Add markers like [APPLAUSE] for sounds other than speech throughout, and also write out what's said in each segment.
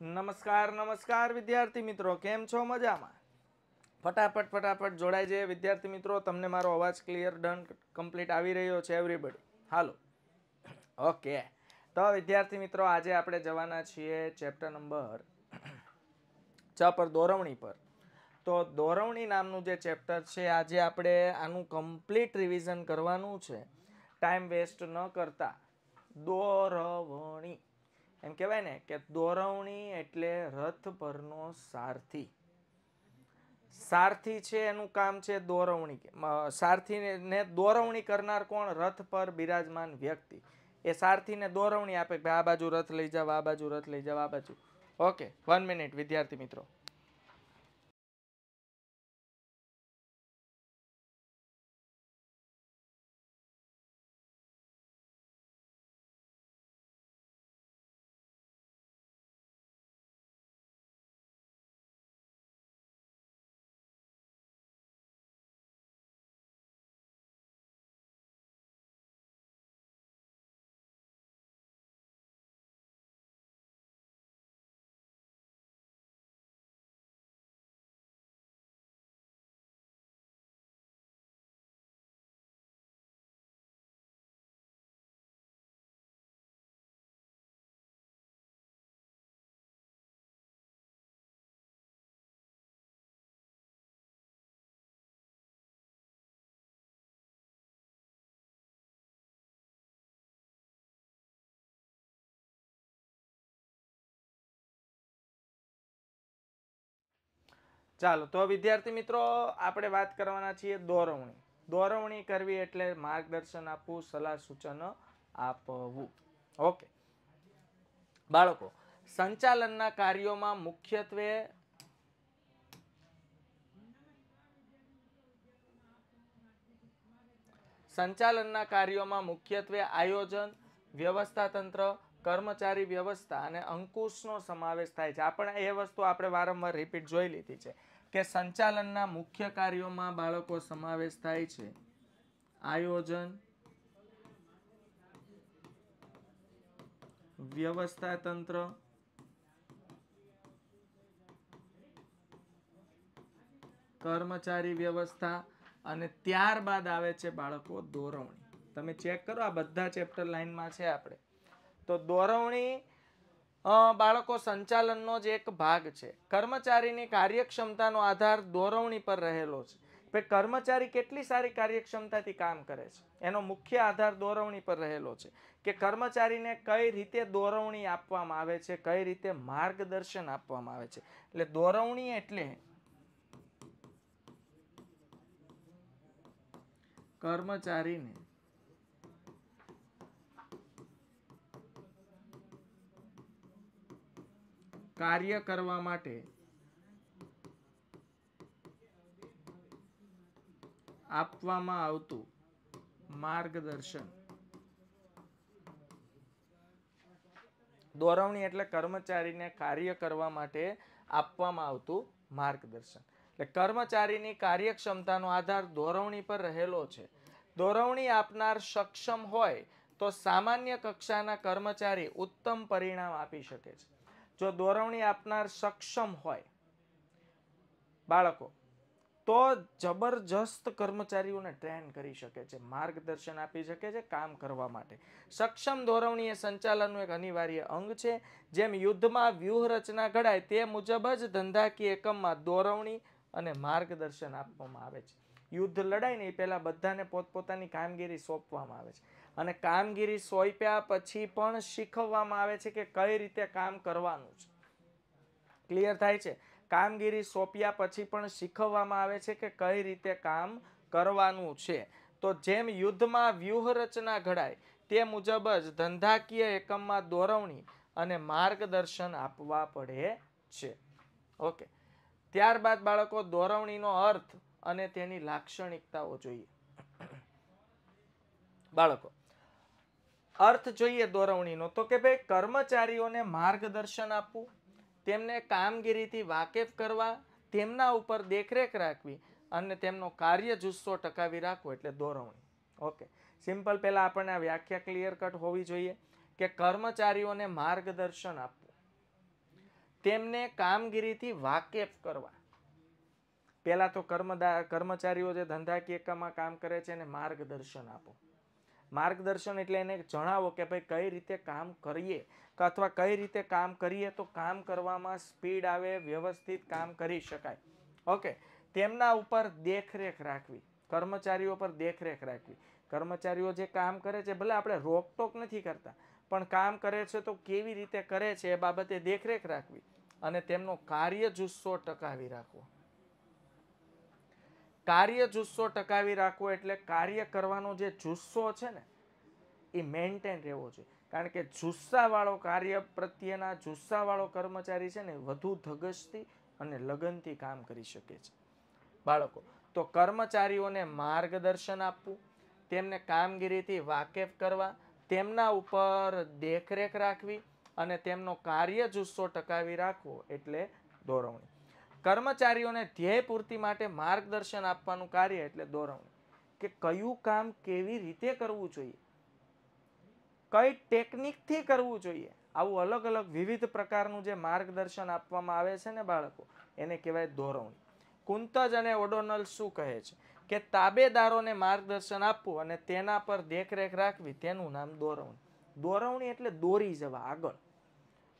નમસ્કાર નમસ્કાર વિદ્યાર્થી મિત્રો કેમ છો મજામાં ફટાફટ ફટાફટ જોડાય જઈએ વિદ્યાર્થી મિત્રો તમને મારો અવાજ ક્લિયર ડન કમ્પ્લીટ આવી રહ્યો છે એવરીબડી હાલો ઓકે તો વિદ્યાર્થી મિત્રો આજે આપણે જવાના છીએ ચેપ્ટર નંબર છ પર દોરવણી પર તો દોરવણી નામનું જે ચેપ્ટર છે આજે આપણે આનું કમ્પ્લીટ રિવિઝન કરવાનું છે ટાઈમ વેસ્ટ ન કરતા દોરવણી એમ કહેવાય ને કે દોરવણી એટલે રથ પરનો સારથી સારથી છે એનું કામ છે દોરવણી સારથીને દોરવણી કરનાર કોણ રથ પર બિરાજમાન વ્યક્તિ એ સારથીને દોરવણી આપે કે આ બાજુ રથ લઈ જાવ આ બાજુ રથ લઈ જાવ આ બાજુ ઓકે વન મિનિટ વિદ્યાર્થી મિત્રો ચાલો તો વિદ્યાર્થી મિત્રો આપણે વાત કરવાના છીએ દોરવણી દોરવણી કરવી એટલે માર્ગદર્શન આપવું સલાહ સૂચનો આપવું ઓકે બાળકો સંચાલનના કાર્યોમાં મુખ્યત્વે સંચાલનના કાર્યોમાં મુખ્યત્વે આયોજન વ્યવસ્થા તંત્ર કર્મચારી વ્યવસ્થા અને અંકુશનો સમાવેશ થાય છે આપણે એ વસ્તુ આપણે વારંવાર રિપીટ જોઈ લીધી છે કે સંચાલનના મુખ્ય કાર્યોમાં બાળકો સમાવેશ થાય છે આયોજન વ્યવસ્થા તંત્ર કર્મચારી વ્યવસ્થા અને ત્યારબાદ આવે છે બાળકો દોરવણી તમે ચેક કરો આ બધા ચેપ્ટર લાઇનમાં છે આપણે તો દોરવણી બાળકો સંચાલનનો જ એક ભાગ છે કર્મચારીની કાર્યક્ષમતાનો આધાર દોરવણી પર રહેલો છે કે કર્મચારી કેટલી સારી કાર્યક્ષમતાથી કામ કરે છે એનો મુખ્ય આધાર દોરવણી પર રહેલો છે કે કર્મચારીને કઈ રીતે દોરવણી આપવામાં આવે છે કઈ રીતે માર્ગદર્શન આપવામાં આવે છે એટલે દોરવણી એટલે કર્મચારીને કાર્ય કરવા માટે આપવામાં આવતું માર્ગદર્શન દોરવણી એટલે કર્મચારીને કાર્ય કરવા માટે આપવામાં આવતું માર્ગદર્શન એટલે કર્મચારીની કાર્યક્ષમતાનો આધાર દોરવણી પર રહેલો છે દોરવણી આપનાર સક્ષમ હોય તો સામાન્ય કક્ષાના કર્મચારી ઉત્તમ પરિણામ આપી શકે છે જો દોરવણી આપનાર સક્ષમ હોય બાળકો તો જબરજસ્ત કર્મચારીઓને ટ્રેન કરી શકે છે માર્ગદર્શન આપી શકે છે કામ કરવા માટે સક્ષમ ધોરવણી એ સંચાલનનું એક અનિવાર્ય અંગ છે જેમ યુદ્ધમાં વ્યૂહરચના ઘડાય તે મુજબ જ ધંધાકીય એકમમાં દોરવણી અને માર્ગદર્શન આપવામાં આવે છે યુદ્ધ લડાય ને એ પહેલાં બધાને પોતપોતાની કામગીરી સોંપવામાં આવે છે અને કામગીરી સોંપ્યા પછી પણ શીખવવામાં આવે છે કે કઈ રીતે કામ કરવાનું છે ક્લિયર થાય છે કામગીરી સોંપ્યા પછી પણ શીખવવામાં આવે છે કે કઈ રીતે કામ કરવાનું છે તો જેમ યુદ્ધમાં વ્યૂહરચના ઘડાય તે મુજબ જ ધંધાકીય એકમમાં દોરવણી અને માર્ગદર્શન આપવા પડે છે ઓકે ત્યારબાદ બાળકો દોરવણીનો અર્થ અને તેની લાક્ષણિકતાઓ જોઈએ બાળકો અર્થ જોઈએ દોરવણીનો તો કે ભાઈ કર્મચારીઓને માર્ગદર્શન આપવું તેમને કામગીરીથી વાકેફ કરવા તેમના ઉપર દેખરેખ રાખવી અને તેમનો કાર્ય જુસ્સો ટકાવી રાખવો એટલે દોરવણી ઓકે સિમ્પલ પહેલાં આપણને આ વ્યાખ્યા ક્લિયર કટ હોવી જોઈએ કે કર્મચારીઓને માર્ગદર્શન આપવું તેમને કામગીરીથી વાકેફ કરવા પહેલાં તો કર્મદા કર્મચારીઓ જે ધંધાકીય કામ કરે છે એને માર્ગદર્શન આપો માર્ગદર્શન એટલે એને જણાવો કે ભાઈ કઈ રીતે કામ કરીએ કે અથવા કઈ રીતે કામ કરીએ તો કામ કરવામાં સ્પીડ આવે વ્યવસ્થિત કામ કરી શકાય ઓકે તેમના ઉપર દેખરેખ રાખવી કર્મચારીઓ પર દેખરેખ રાખવી કર્મચારીઓ જે કામ કરે છે ભલે આપણે રોકટોક નથી કરતા પણ કામ કરે છે તો કેવી રીતે કરે છે એ બાબતે દેખરેખ રાખવી અને તેમનો કાર્ય જુસ્સો ટકાવી રાખવો કાર્ય જુસ્સો ટકાવી રાખવો એટલે કાર્ય કરવાનો જે જુસ્સો છે ને એ મેન્ટેન રહેવો જોઈએ કારણ કે જુસ્સાવાળો કાર્ય પ્રત્યેના જુસ્સાવાળો કર્મચારી છે ને વધુ ધગશથી અને લગનથી કામ કરી શકે છે બાળકો તો કર્મચારીઓને માર્ગદર્શન આપવું તેમને કામગીરીથી વાકેફ કરવા તેમના ઉપર દેખરેખ રાખવી અને તેમનો કાર્ય જુસ્સો ટકાવી રાખવો એટલે દોરવણી કર્મચારીઓને ધ્યેય પૂર્તિ માટે માર્ગદર્શન આપવાનું કાર્ય એટલે દોરવણી કે કયું કામ કેવી રીતે કરવું જોઈએ કઈ ટેકનિકથી કરવું જોઈએ આવું અલગ અલગ વિવિધ પ્રકારનું જે માર્ગદર્શન આપવામાં આવે છે ને બાળકો એને કહેવાય ધોરવણી કુંતજ અને ઓડોનલ શું કહે છે કે તાબેદારોને માર્ગદર્શન આપવું અને તેના પર દેખરેખ રાખવી તેનું નામ દોરવણી દોરવણી એટલે દોરી જવા આગળ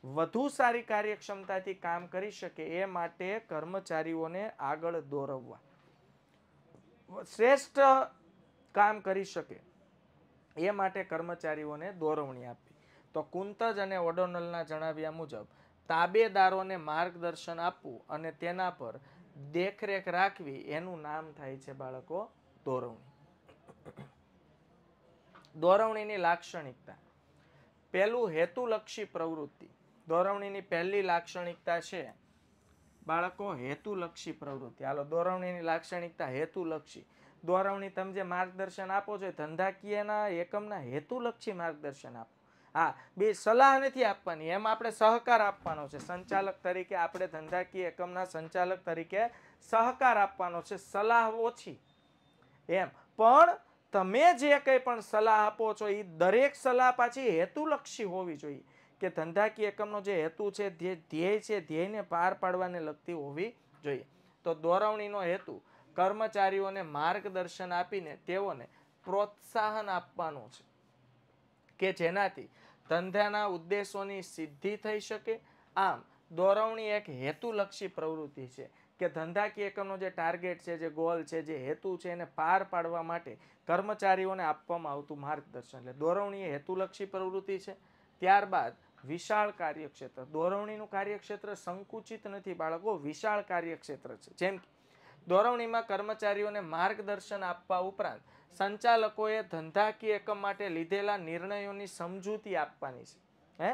વધુ સારી કાર્યક્ષમતાથી કામ કરી શકે એ માટે કર્મચારીઓને આગળ દોરવવા શ્રેષ્ઠ કામ કરી શકે એ માટે કર્મચારીઓને દોરવણી આપવી તો કુંતજ અને ઓડોનલના જણાવ્યા મુજબ તાબેદારોને માર્ગદર્શન આપવું અને તેના પર દેખરેખ રાખવી એનું નામ થાય છે બાળકો દોરવણી દોરવણીની લાક્ષણિકતા પહેલું હેતુલક્ષી પ્રવૃત્તિ દોરવણીની પહેલી લાક્ષણિકતા છે બાળકો હેતુલક્ષી પ્રવૃત્તિ હાલો દોરવણીની લાક્ષણિકતા હેતુલક્ષી દોરવણી તમે જે માર્ગદર્શન આપો છો ધંધાકીયના એકમના હેતુલક્ષી માર્ગદર્શન આપો હા બે સલાહ નથી આપવાની એમ આપણે સહકાર આપવાનો છે સંચાલક તરીકે આપણે ધંધાકીય એકમના સંચાલક તરીકે સહકાર આપવાનો છે સલાહ ઓછી એમ પણ તમે જે કંઈ પણ સલાહ આપો છો એ દરેક સલાહ પાછી હેતુલક્ષી હોવી જોઈએ કે ધંધાકીય એકમનો જે હેતુ છે જે ધ્યેય છે ધ્યેયને પાર પાડવાને લગતી હોવી જોઈએ તો દોરવણીનો હેતુ કર્મચારીઓને માર્ગદર્શન આપીને તેઓને પ્રોત્સાહન આપવાનું છે કે જેનાથી ધંધાના ઉદ્દેશોની સિદ્ધિ થઈ શકે આમ દોરવણી એક હેતુલક્ષી પ્રવૃત્તિ છે કે ધંધાકીય એકમનો જે ટાર્ગેટ છે જે ગોલ છે જે હેતુ છે એને પાર પાડવા માટે કર્મચારીઓને આપવામાં આવતું માર્ગદર્શન એટલે દોરવણી એ હેતુલક્ષી પ્રવૃત્તિ છે ત્યારબાદ વિશાળ કાર્યક્ષેત્ર દોરવણીનું કાર્યક્ષેત્ર સંકુચિત નથી બાળકો વિશાળ કાર્યક્ષેત્ર છે જેમ દોરવણીમાં કર્મચારીઓને માર્ગદર્શન આપવા ઉપરાંત સંચાલકોએ ધંધાકીય એકમ માટે લીધેલા નિર્ણયોની સમજૂતી આપવાની છે હે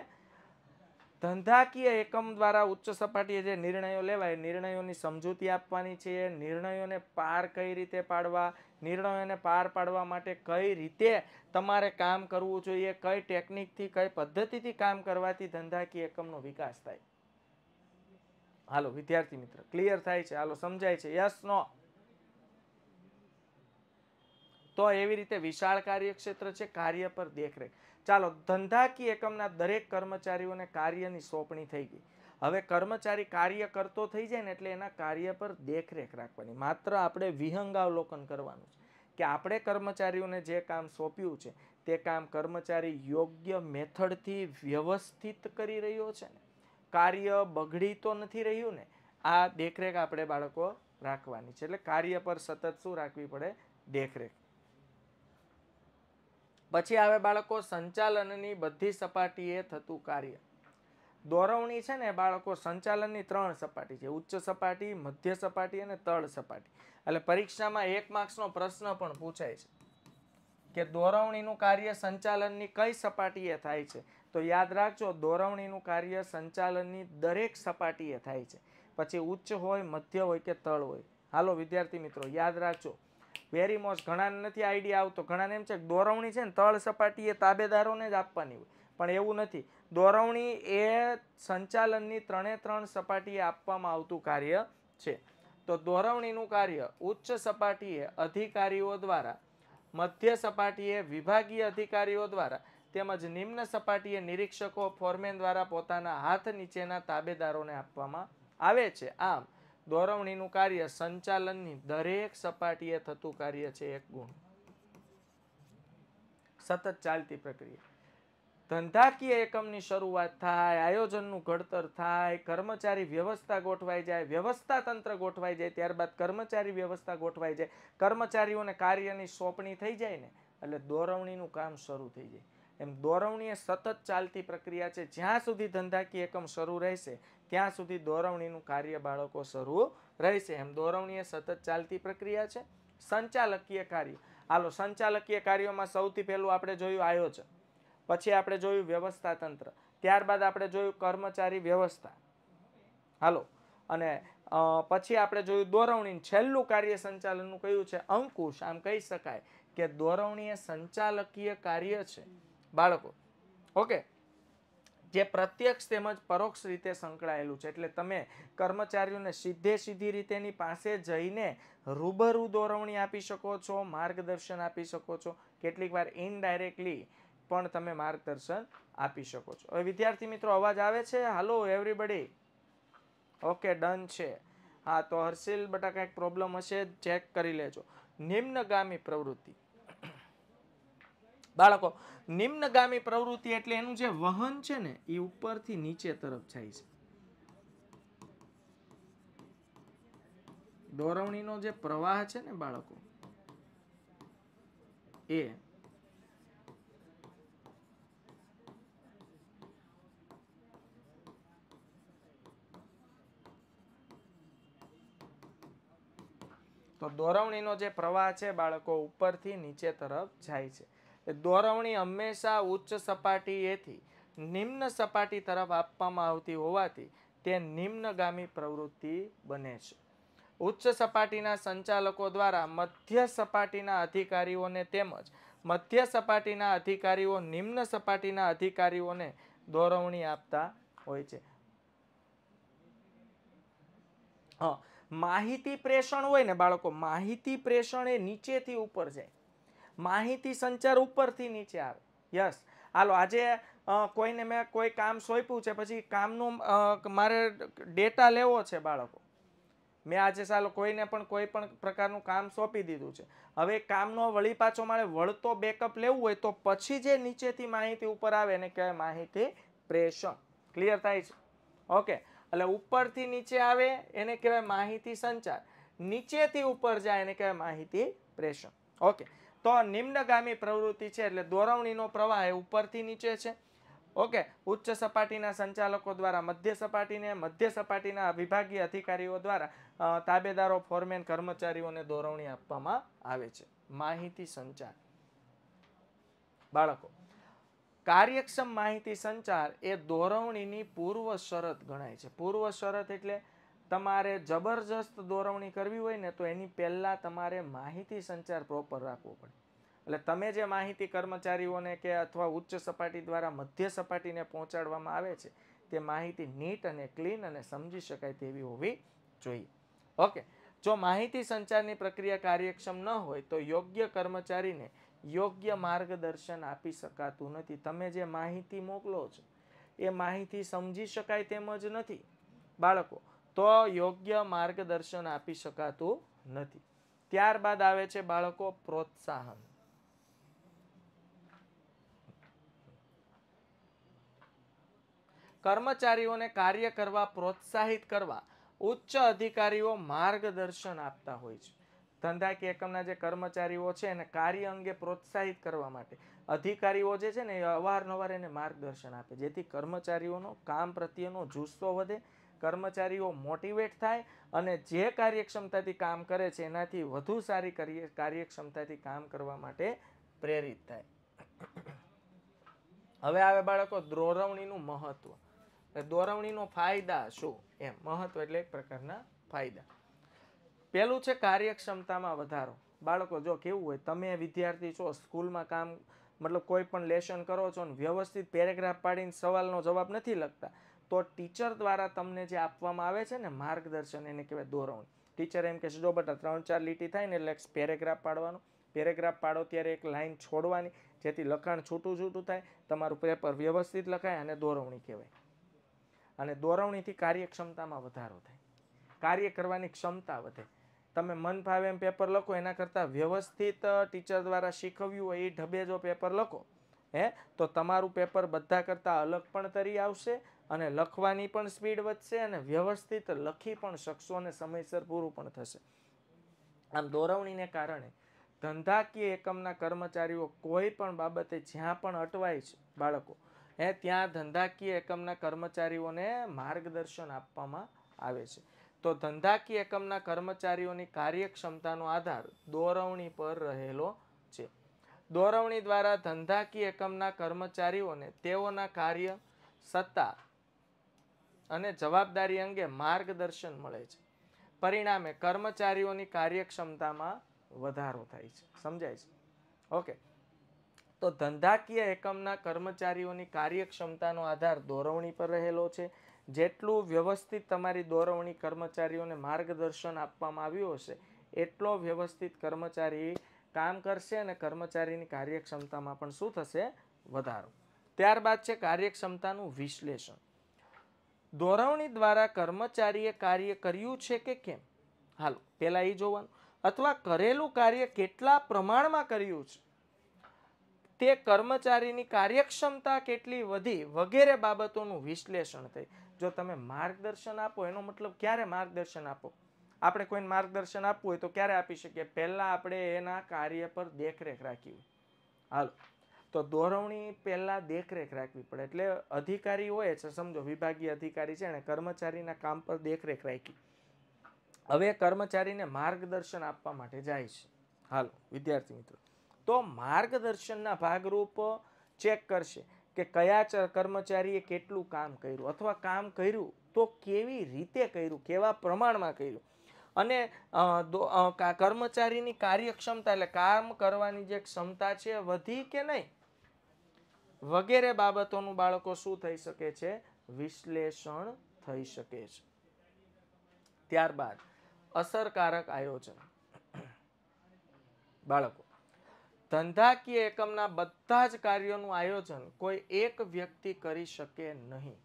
ધંધાકીય એકમ દ્વારા ઉચ્ચ સપાટીએ જે નિર્ણયો લેવાય નિર્ણયોની સમજૂતી આપવાની છે નિર્ણયોને પાર કઈ રીતે પાડવા નિર્ણયોને પાર પાડવા માટે કઈ રીતે તમારે કામ કરવું જોઈએ કઈ ટેકનિકથી કઈ પદ્ધતિથી કામ કરવાથી ધંધાકીય એકમનો વિકાસ થાય હાલો વિદ્યાર્થી મિત્ર ક્લિયર થાય છે હાલો સમજાય છે યસ નો તો એવી રીતે વિશાળ કાર્યક્ષેત્ર છે કાર્ય પર દેખરેખ ચાલો ધંધાકીય એકમના દરેક કર્મચારીઓને કાર્યની સોંપણી થઈ ગઈ હવે કર્મચારી કાર્ય કરતો થઈ જાય ને એટલે એના કાર્ય પર દેખરેખ રાખવાની માત્ર આપણે વિહંગ અવલોકન કરવાનું છે કે આપણે કર્મચારીઓને જે કામ સોંપ્યું છે તે કામ કર્મચારી યોગ્ય મેથડથી વ્યવસ્થિત કરી રહ્યો છે ને કાર્ય બગડી તો નથી રહ્યું ને આ દેખરેખ આપણે બાળકો રાખવાની છે એટલે કાર્ય પર સતત શું રાખવી પડે દેખરેખ પછી આવે બાળકો સંચાલનની બધી સપાટીએ થતું કાર્ય દોરવણી છે ને બાળકો સંચાલનની ત્રણ સપાટી છે ઉચ્ચ સપાટી મધ્ય સપાટી અને તળ સપાટી એટલે પરીક્ષામાં એક માર્ક્સનો પ્રશ્ન પણ પૂછાય છે કે દોરવણીનું કાર્ય સંચાલનની કઈ સપાટીએ થાય છે તો યાદ રાખજો દોરવણીનું કાર્ય સંચાલનની દરેક સપાટીએ થાય છે પછી ઉચ્ચ હોય મધ્ય હોય કે તળ હોય હાલો વિદ્યાર્થી મિત્રો યાદ રાખજો વેરી મોસ્ટ ઘણાને નથી આઈડિયા આવતો ઘણાને એમ છે કે દોરવણી છે ને તળ સપાટીએ તાબેદારોને જ આપવાની હોય પણ એવું નથી દોરવણી એ સંચાલનની ત્રણે ત્રણ સપાટીએ આપવામાં આવતું કાર્ય છે તો દોરવણીનું કાર્ય ઉચ્ચ સપાટીએ અધિકારીઓ દ્વારા મધ્ય સપાટીએ વિભાગીય અધિકારીઓ દ્વારા તેમજ નિમ્ન સપાટીએ નિરીક્ષકો ફોરમેન દ્વારા પોતાના હાથ નીચેના તાબેદારોને આપવામાં આવે છે આમ દોરવણીનું કાર્ય સંચાલનની દરેક સપાટીએ થતું કાર્ય છે એક ગુણ સતત ચાલતી પ્રક્રિયા ધંધાકીય એકમની શરૂઆત થાય આયોજનનું ઘડતર થાય કર્મચારી વ્યવસ્થા ગોઠવાઈ જાય વ્યવસ્થા તંત્ર ગોઠવાઈ જાય ત્યારબાદ કર્મચારી વ્યવસ્થા ગોઠવાઈ જાય કર્મચારીઓને કાર્યની સોંપણી થઈ જાય ને એટલે દોરવણીનું કામ શરૂ થઈ જાય એમ દોરવણી એ સતત ચાલતી પ્રક્રિયા છે જ્યાં સુધી ધંધાકીય એકમ શરૂ રહેશે ત્યાં સુધી દોરવણીનું કાર્ય બાળકો શરૂ રહેશે એમ દોરવણી એ સતત ચાલતી પ્રક્રિયા છે સંચાલકીય કાર્ય હાલો સંચાલકીય કાર્યોમાં સૌથી પહેલું આપણે જોયું આયોજન પછી આપણે જોયું વ્યવસ્થા તંત્ર ત્યારબાદ આપણે જોયું કર્મચારી વ્યવસ્થા હાલો અને પછી આપણે જોયું દોરવણી છેલ્લું કાર્ય સંચાલનનું કયું છે અંકુશ આમ કહી શકાય કે દોરવણી સંચાલકીય કાર્ય છે બાળકો ઓકે જે પ્રત્યક્ષ તેમજ પરોક્ષ રીતે સંકળાયેલું છે એટલે તમે કર્મચારીઓને સીધે સીધી રીતેની પાસે જઈને રૂબરૂ દોરવણી આપી શકો છો માર્ગદર્શન આપી શકો છો કેટલીક વાર ઇનડાયરેક્ટલી પણ તમે માર્ગદર્શન આપી શકો છો હવે વિદ્યાર્થી મિત્રો અવાજ આવે છે હાલો એવરીબડી ઓકે ડન છે હા તો હર્ષિલ બટા કંઈક પ્રોબ્લેમ હશે ચેક કરી લેજો નિમ્નગામી પ્રવૃત્તિ [CLEARS THROAT] બાળકો નિમ્નગામી પ્રવૃત્તિ એટલે એનું જે વહન છે ને એ ઉપરથી નીચે તરફ જાય છે દોરવણીનો જે પ્રવાહ છે ને બાળકો એ તો દોરવણીનો જે પ્રવાહ છે બાળકો ઉપરથી નીચે તરફ જાય છે દોરવણી હંમેશા ઉચ્ચ સપાટીએથી નિમ્ન સપાટી તરફ આપવામાં આવતી હોવાથી તે નિમ્નગામી પ્રવૃત્તિ બને છે ઉચ્ચ સપાટીના સંચાલકો દ્વારા મધ્ય સપાટીના અધિકારીઓને તેમજ મધ્ય સપાટીના અધિકારીઓ નિમ્ન સપાટીના અધિકારીઓને દોરવણી આપતા હોય છે હા માહિતી પ્રેષણ હોય ને બાળકો માહિતી પ્રેષણ એ નીચેથી ઉપર જાય માહિતી સંચાર ઉપરથી નીચે આવે યસ હાલો આજે કોઈને મેં કોઈ કામ સોંપ્યું છે પછી કામનું મારે ડેટા લેવો છે બાળકો મેં આજે ચાલો કોઈને પણ કોઈ પણ પ્રકારનું કામ સોંપી દીધું છે હવે કામનો વળી પાછો મારે વળતો બેકઅપ લેવું હોય તો પછી જે નીચેથી માહિતી ઉપર આવે એને કહેવાય માહિતી પ્રેષણ ક્લિયર થાય છે ઓકે એટલે ઉપરથી નીચે આવે એને કહેવાય માહિતી સંચાર નીચેથી ઉપર જાય એને કહેવાય માહિતી પ્રેષણ ઓકે તો નિમ્નગામી પ્રવૃત્તિ છે એટલે દોરવણીનો પ્રવાહ એ ઉપરથી નીચે છે ઓકે ઉચ્ચ સપાટીના સંચાલકો દ્વારા મધ્ય સપાટીને મધ્ય સપાટીના વિભાગીય અધિકારીઓ દ્વારા તાબેદારો ફોરમેન કર્મચારીઓને દોરવણી આપવામાં આવે છે માહિતી સંચાર બાળકો કાર્યક્ષમ માહિતી સંચાર એ દોરવણીની પૂર્વ શરત ગણાય છે પૂર્વ શરત એટલે તમારે જબરજસ્ત દોરવણી કરવી હોય ને તો એની પહેલાં તમારે માહિતી સંચાર પ્રોપર રાખવો પડે એટલે તમે જે માહિતી કર્મચારીઓને કે અથવા ઉચ્ચ સપાટી દ્વારા મધ્ય સપાટીને પહોંચાડવામાં આવે છે તે માહિતી નીટ અને ક્લીન અને સમજી શકાય તેવી હોવી જોઈએ ઓકે જો માહિતી સંચારની પ્રક્રિયા કાર્યક્ષમ ન હોય તો યોગ્ય કર્મચારીને યોગ્ય માર્ગદર્શન આપી શકાતું નથી તમે જે માહિતી મોકલો છો એ માહિતી સમજી શકાય તેમ જ નથી બાળકો તો યોગ્ય માર્ગદર્શન આપી શકાતું નથી ત્યારબાદ આવે છે બાળકો પ્રોત્સાહન કર્મચારીઓને કાર્ય કરવા પ્રોત્સાહિત કરવા ઉચ્ચ અધિકારીઓ માર્ગદર્શન આપતા હોય છે ધંધાકીય એકમના જે કર્મચારીઓ છે એને કાર્ય અંગે પ્રોત્સાહિત કરવા માટે અધિકારીઓ જે છે ને એ અવારનવાર એને માર્ગદર્શન આપે જેથી કર્મચારીઓનો કામ પ્રત્યેનો જુસ્સો વધે કર્મચારીઓ મોટિવેટ થાય અને જે કાર્યક્ષમતાથી કામ કરે છે એનાથી વધુ સારી કાર્યક્ષમતાથી કામ કરવા માટે પ્રેરિત થાય હવે આવે બાળકો દોરવણીનું મહત્ત્વ દોરવણીનો ફાયદા શું એમ મહત્ત્વ એટલે એક પ્રકારના ફાયદા પહેલું છે કાર્યક્ષમતામાં વધારો બાળકો જો કેવું હોય તમે વિદ્યાર્થી છો સ્કૂલમાં કામ મતલબ કોઈ પણ લેશન કરો છો ને વ્યવસ્થિત પેરેગ્રાફ પાડીને સવાલનો જવાબ નથી લખતા તો ટીચર દ્વારા તમને જે આપવામાં આવે છે ને માર્ગદર્શન એને કહેવાય દોરવણી ટીચર એમ કહેશે જો બેટા ત્રણ ચાર લીટી થાય ને એટલે પેરેગ્રાફ પાડવાનું પેરેગ્રાફ પાડો ત્યારે એક લાઇન છોડવાની જેથી લખાણ છૂટું છૂટું થાય તમારું પેપર વ્યવસ્થિત લખાય અને દોરવણી કહેવાય અને દોરવણીથી કાર્યક્ષમતામાં વધારો થાય કાર્ય કરવાની ક્ષમતા વધે તમે મન ફાવે એમ પેપર લખો એના કરતાં વ્યવસ્થિત ટીચર દ્વારા શીખવ્યું હોય એ ઢબે જો પેપર લખો હે તો તમારું પેપર બધા કરતાં અલગ પણ તરી આવશે અને લખવાની પણ સ્પીડ વધશે અને વ્યવસ્થિત લખી પણ શકશો અને સમયસર પૂરું પણ થશે આમ દોરવણીને કારણે ધંધાકીય એકમના કર્મચારીઓ કોઈ પણ બાબતે જ્યાં પણ અટવાય છે બાળકો હે ત્યાં ધંધાકીય એકમના કર્મચારીઓને માર્ગદર્શન આપવામાં આવે છે તો ધંધાકીય એકમના કર્મચારીઓની કાર્યક્ષમતાનો આધાર દોરવણી પર રહેલો છે દોરવણી દ્વારા ધંધાકીય એકમના કર્મચારીઓને તેઓના કાર્ય સત્તા અને જવાબદારી અંગે માર્ગદર્શન મળે છે પરિણામે કર્મચારીઓની કાર્યક્ષમતામાં વધારો થાય છે સમજાય છે ઓકે તો ધંધાકીય એકમના કર્મચારીઓની કાર્યક્ષમતાનો આધાર દોરવણી પર રહેલો છે જેટલું વ્યવસ્થિત તમારી દોરવણી કર્મચારીઓને માર્ગદર્શન આપવામાં આવ્યું હશે એટલો વ્યવસ્થિત કર્મચારી કામ કરશે અને કર્મચારીની કાર્યક્ષમતામાં પણ શું થશે વધારો ત્યારબાદ છે કાર્યક્ષમતાનું વિશ્લેષણ દોરવણી દ્વારા કર્મચારીએ કાર્ય કર્યું છે કે કેમ હાલો પહેલાં એ જોવાનું અથવા કરેલું કાર્ય કેટલા પ્રમાણમાં કર્યું છે તે કર્મચારીની કાર્યક્ષમતા કેટલી વધી વગેરે બાબતોનું વિશ્લેષણ થઈ જો તમે માર્ગદર્શન આપો એનો મતલબ ક્યારે માર્ગદર્શન આપો આપણે કોઈને માર્ગદર્શન આપવું હોય તો ક્યારે આપી શકીએ પહેલાં આપણે એના કાર્ય પર દેખરેખ રાખવી હાલો તો દોરવણી પહેલાં દેખરેખ રાખવી પડે એટલે અધિકારી હોય છે સમજો વિભાગીય અધિકારી છે એણે કર્મચારીના કામ પર દેખરેખ રાખી હવે કર્મચારીને માર્ગદર્શન આપવા માટે જાય છે હાલો વિદ્યાર્થી મિત્રો તો માર્ગદર્શનના ભાગરૂપ ચેક કરશે કે કયા કર્મચારીએ કેટલું કામ કર્યું અથવા કામ કર્યું તો કેવી રીતે કર્યું કેવા પ્રમાણમાં કર્યું અને કર્મચારીની કાર્યક્ષમતા એટલે કામ કરવાની જે ક્ષમતા છે વધી કે નહીં વગેરે બાબતોનું બાળકો શું થઈ શકે છે વિશ્લેષણ થઈ શકે છે ત્યારબાદ અસરકારક આયોજન બાળકો ધંધાકીય એકમના બધા જ કાર્યોનું આયોજન કોઈ એક વ્યક્તિ કરી શકે નહીં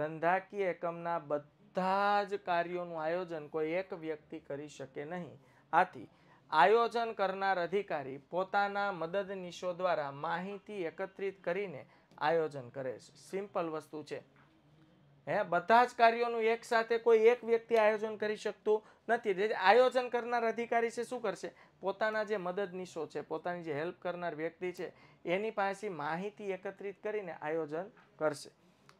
ધંધાકીય એકમના બધા જ કાર્યોનું આયોજન કોઈ એક વ્યક્તિ કરી શકે નહીં આથી આયોજન કરનાર અધિકારી પોતાના મદદનીશો દ્વારા માહિતી એકત્રિત કરીને આયોજન કરે છે સિમ્પલ વસ્તુ છે હે બધા જ કાર્યોનું એક સાથે કોઈ એક વ્યક્તિ આયોજન કરી શકતું નથી આયોજન કરનાર અધિકારી છે શું કરશે પોતાના જે મદદનીશો છે પોતાની જે હેલ્પ કરનાર વ્યક્તિ છે એની પાસે માહિતી એકત્રિત કરીને આયોજન કરશે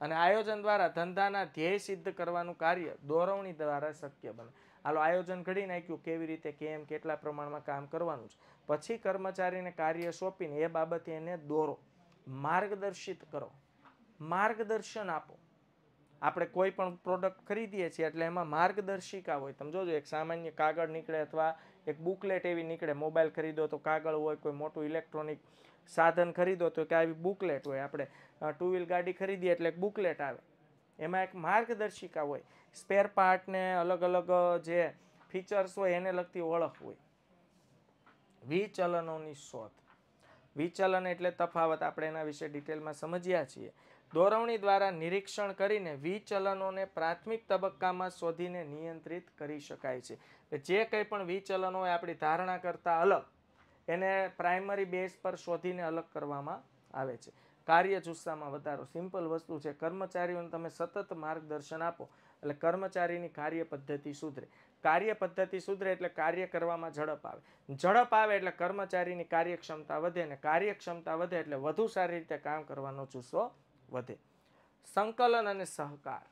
અને આયોજન દ્વારા ધંધાના ધ્યેય સિદ્ધ કરવાનું કાર્ય દોરવણી દ્વારા શક્ય બને હાલો આયોજન ઘડી નાખ્યું કેવી રીતે કેમ કેટલા પ્રમાણમાં કામ કરવાનું છે પછી કર્મચારીને કાર્ય સોંપીને એ બાબતે એને દોરો માર્ગદર્શિત કરો માર્ગદર્શન આપો આપણે કોઈ પણ પ્રોડક્ટ ખરીદીએ છીએ એટલે એમાં માર્ગદર્શિકા હોય તમે જોજો એક સામાન્ય કાગળ નીકળે અથવા એક બુકલેટ એવી નીકળે મોબાઈલ ખરીદો તો કાગળ હોય કોઈ મોટું ઇલેક્ટ્રોનિક સાધન ખરીદો તો કે આવી બુકલેટ હોય આપણે ટુ વ્હીલ ગાડી ખરીદીએ એટલે એક બુકલેટ આવે એમાં એક માર્ગદર્શિકા હોય સ્પેર પાર્ટને અલગ અલગ જે ફીચર્સ હોય એને લગતી ઓળખ હોય વિચલનોની શોધ વિચલન એટલે તફાવત આપણે એના વિશે ડિટેલમાં સમજ્યા છીએ દોરવણી દ્વારા નિરીક્ષણ કરીને વિચલનોને પ્રાથમિક તબક્કામાં શોધીને નિયંત્રિત કરી શકાય છે જે કંઈ પણ વિચલનો હોય આપણી ધારણા કરતાં અલગ એને પ્રાઇમરી બેઝ પર શોધીને અલગ કરવામાં આવે છે કાર્ય જુસ્સામાં વધારો સિમ્પલ વસ્તુ છે કર્મચારીઓને તમે સતત માર્ગદર્શન આપો એટલે કર્મચારીની કાર્ય પદ્ધતિ સુધરે કાર્ય પદ્ધતિ સુધરે એટલે કાર્ય કરવામાં ઝડપ આવે ઝડપ આવે એટલે કર્મચારીની કાર્યક્ષમતા વધે અને કાર્યક્ષમતા વધે એટલે વધુ સારી રીતે કામ કરવાનો જુસ્સો વધે સંકલન અને સહકાર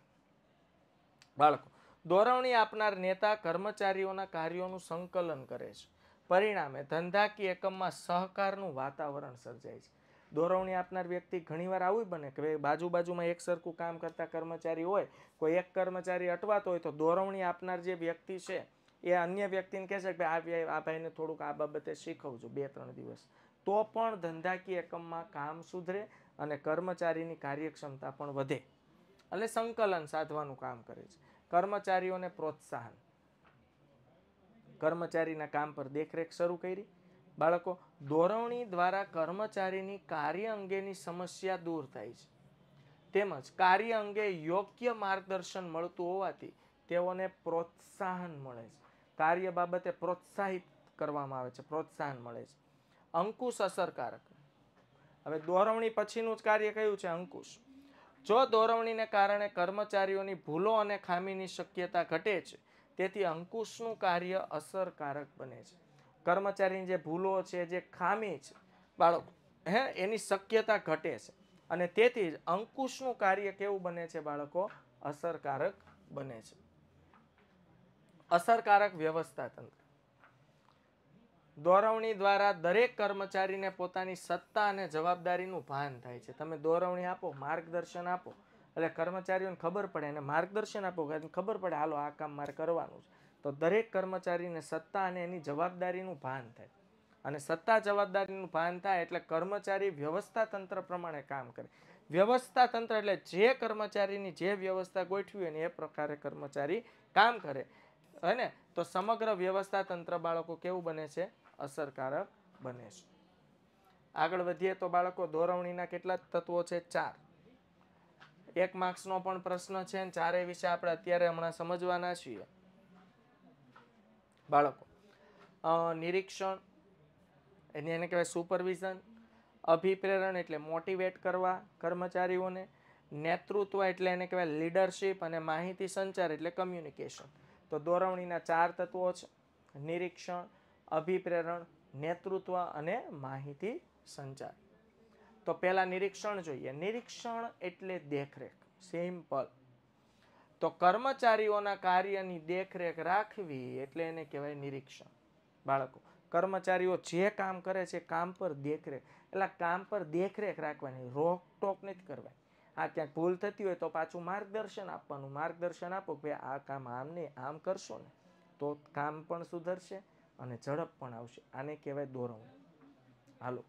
બાળકો દોરવણી આપનાર નેતા કર્મચારીઓના કાર્યોનું સંકલન કરે છે પરિણામે ધંધાકીય એકમમાં સહકારનું વાતાવરણ સર્જાય છે દોરવણી આપનાર વ્યક્તિ ઘણીવાર આવું બને કે ભાઈ બાજુ બાજુમાં એક સરખું કામ કરતા કર્મચારી હોય કોઈ એક કર્મચારી અટવાતો હોય તો દોરવણી આપનાર જે વ્યક્તિ છે એ અન્ય વ્યક્તિને કહે છે કે આ આ ભાઈને થોડુંક આ બાબતે શીખવજો બે ત્રણ દિવસ તો પણ ધંધાકીય એકમમાં કામ સુધરે અને કર્મચારીની કાર્યક્ષમતા પણ વધે એટલે સંકલન સાધવાનું કામ કરે છે કર્મચારીઓને પ્રોત્સાહન કર્મચારીના કામ પર દેખરેખ શરૂ કરી બાળકો ધોરવણી દ્વારા કર્મચારીની કાર્ય અંગેની સમસ્યા દૂર થાય છે તેમજ કાર્ય અંગે યોગ્ય માર્ગદર્શન મળતું હોવાથી તેઓને પ્રોત્સાહન મળે છે કાર્ય બાબતે પ્રોત્સાહિત કરવામાં આવે છે પ્રોત્સાહન મળે છે અંકુશ અસરકારક હવે દોરવણી પછીનું જ કાર્ય કયું છે અંકુશ જો દોરવણીને કારણે કર્મચારીઓની ભૂલો અને ખામીની શક્યતા ઘટે છે તેથી અંકુશનું કાર્ય અસરકારક બને છે કર્મચારીની જે ભૂલો છે જે ખામી છે બાળકો હે એની શક્યતા ઘટે છે અને તેથી જ અંકુશનું કાર્ય કેવું બને છે બાળકો અસરકારક બને છે અસરકારક વ્યવસ્થા તંત્ર દોરવણી દ્વારા દરેક કર્મચારીને પોતાની સત્તા અને જવાબદારીનું ભાન થાય છે તમે દોરવણી આપો માર્ગદર્શન આપો એટલે કર્મચારીઓને ખબર પડે એને માર્ગદર્શન આપો કે ખબર પડે હાલો આ કામ મારે કરવાનું છે તો દરેક કર્મચારીને સત્તા અને એની જવાબદારીનું ભાન થાય અને સત્તા જવાબદારીનું ભાન થાય એટલે કર્મચારી વ્યવસ્થા તંત્ર પ્રમાણે કામ કરે વ્યવસ્થા તંત્ર એટલે જે કર્મચારીની જે વ્યવસ્થા ગોઠવી હોય ને એ પ્રકારે કર્મચારી કામ કરે હે ને તો સમગ્ર વ્યવસ્થા તંત્ર બાળકો કેવું બને છે અસરકારક બને છે આગળ વધીએ તો બાળકો દોરવણીના કેટલા તત્વો છે ચાર એક માર્ક્સનો પણ પ્રશ્ન છે અને ચારે વિશે આપણે અત્યારે હમણાં સમજવાના છીએ બાળકો નિરીક્ષણ એની એને કહેવાય સુપરવિઝન અભિપ્રેરણ એટલે મોટિવેટ કરવા કર્મચારીઓને નેતૃત્વ એટલે એને કહેવાય લીડરશીપ અને માહિતી સંચાર એટલે કમ્યુનિકેશન તો દોરવણીના ચાર તત્વો છે નિરીક્ષણ અભિપ્રેરણ નેતૃત્વ અને માહિતી સંચાર તો પહેલાં નિરીક્ષણ જોઈએ નિરીક્ષણ એટલે દેખરેખ સિમ્પલ તો કર્મચારીઓના કાર્યની દેખરેખ રાખવી એટલે એને કહેવાય નિરીક્ષણ બાળકો કર્મચારીઓ જે કામ કરે છે કામ પર દેખરેખ એટલે કામ પર દેખરેખ રાખવાની રોકટોક નથી કરવાની આ ક્યાંક ભૂલ થતી હોય તો પાછું માર્ગદર્શન આપવાનું માર્ગદર્શન આપો કે આ કામ આમને આમ કરશો ને તો કામ પણ સુધરશે અને ઝડપ પણ આવશે આને કહેવાય દોરવું હાલો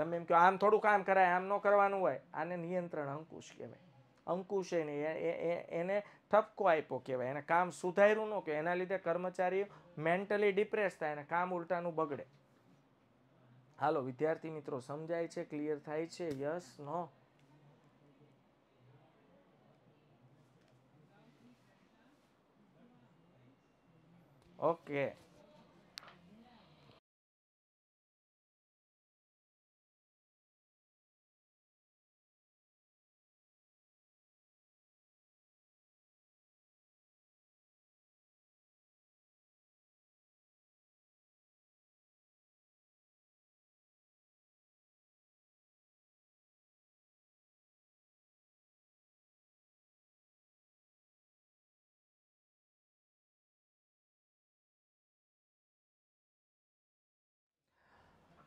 તમે એમ કહો આમ થોડું કામ કરાય આમ ન કરવાનું હોય આને નિયંત્રણ અંકુશ કહેવાય અંકુશ એને એને ઠપકો આપ્યો કહેવાય એને કામ સુધાર્યું ન કે એના લીધે કર્મચારીઓ મેન્ટલી ડિપ્રેસ થાય અને કામ ઉલટાનું બગડે હાલો વિદ્યાર્થી મિત્રો સમજાય છે ક્લિયર થાય છે યસ નો ઓકે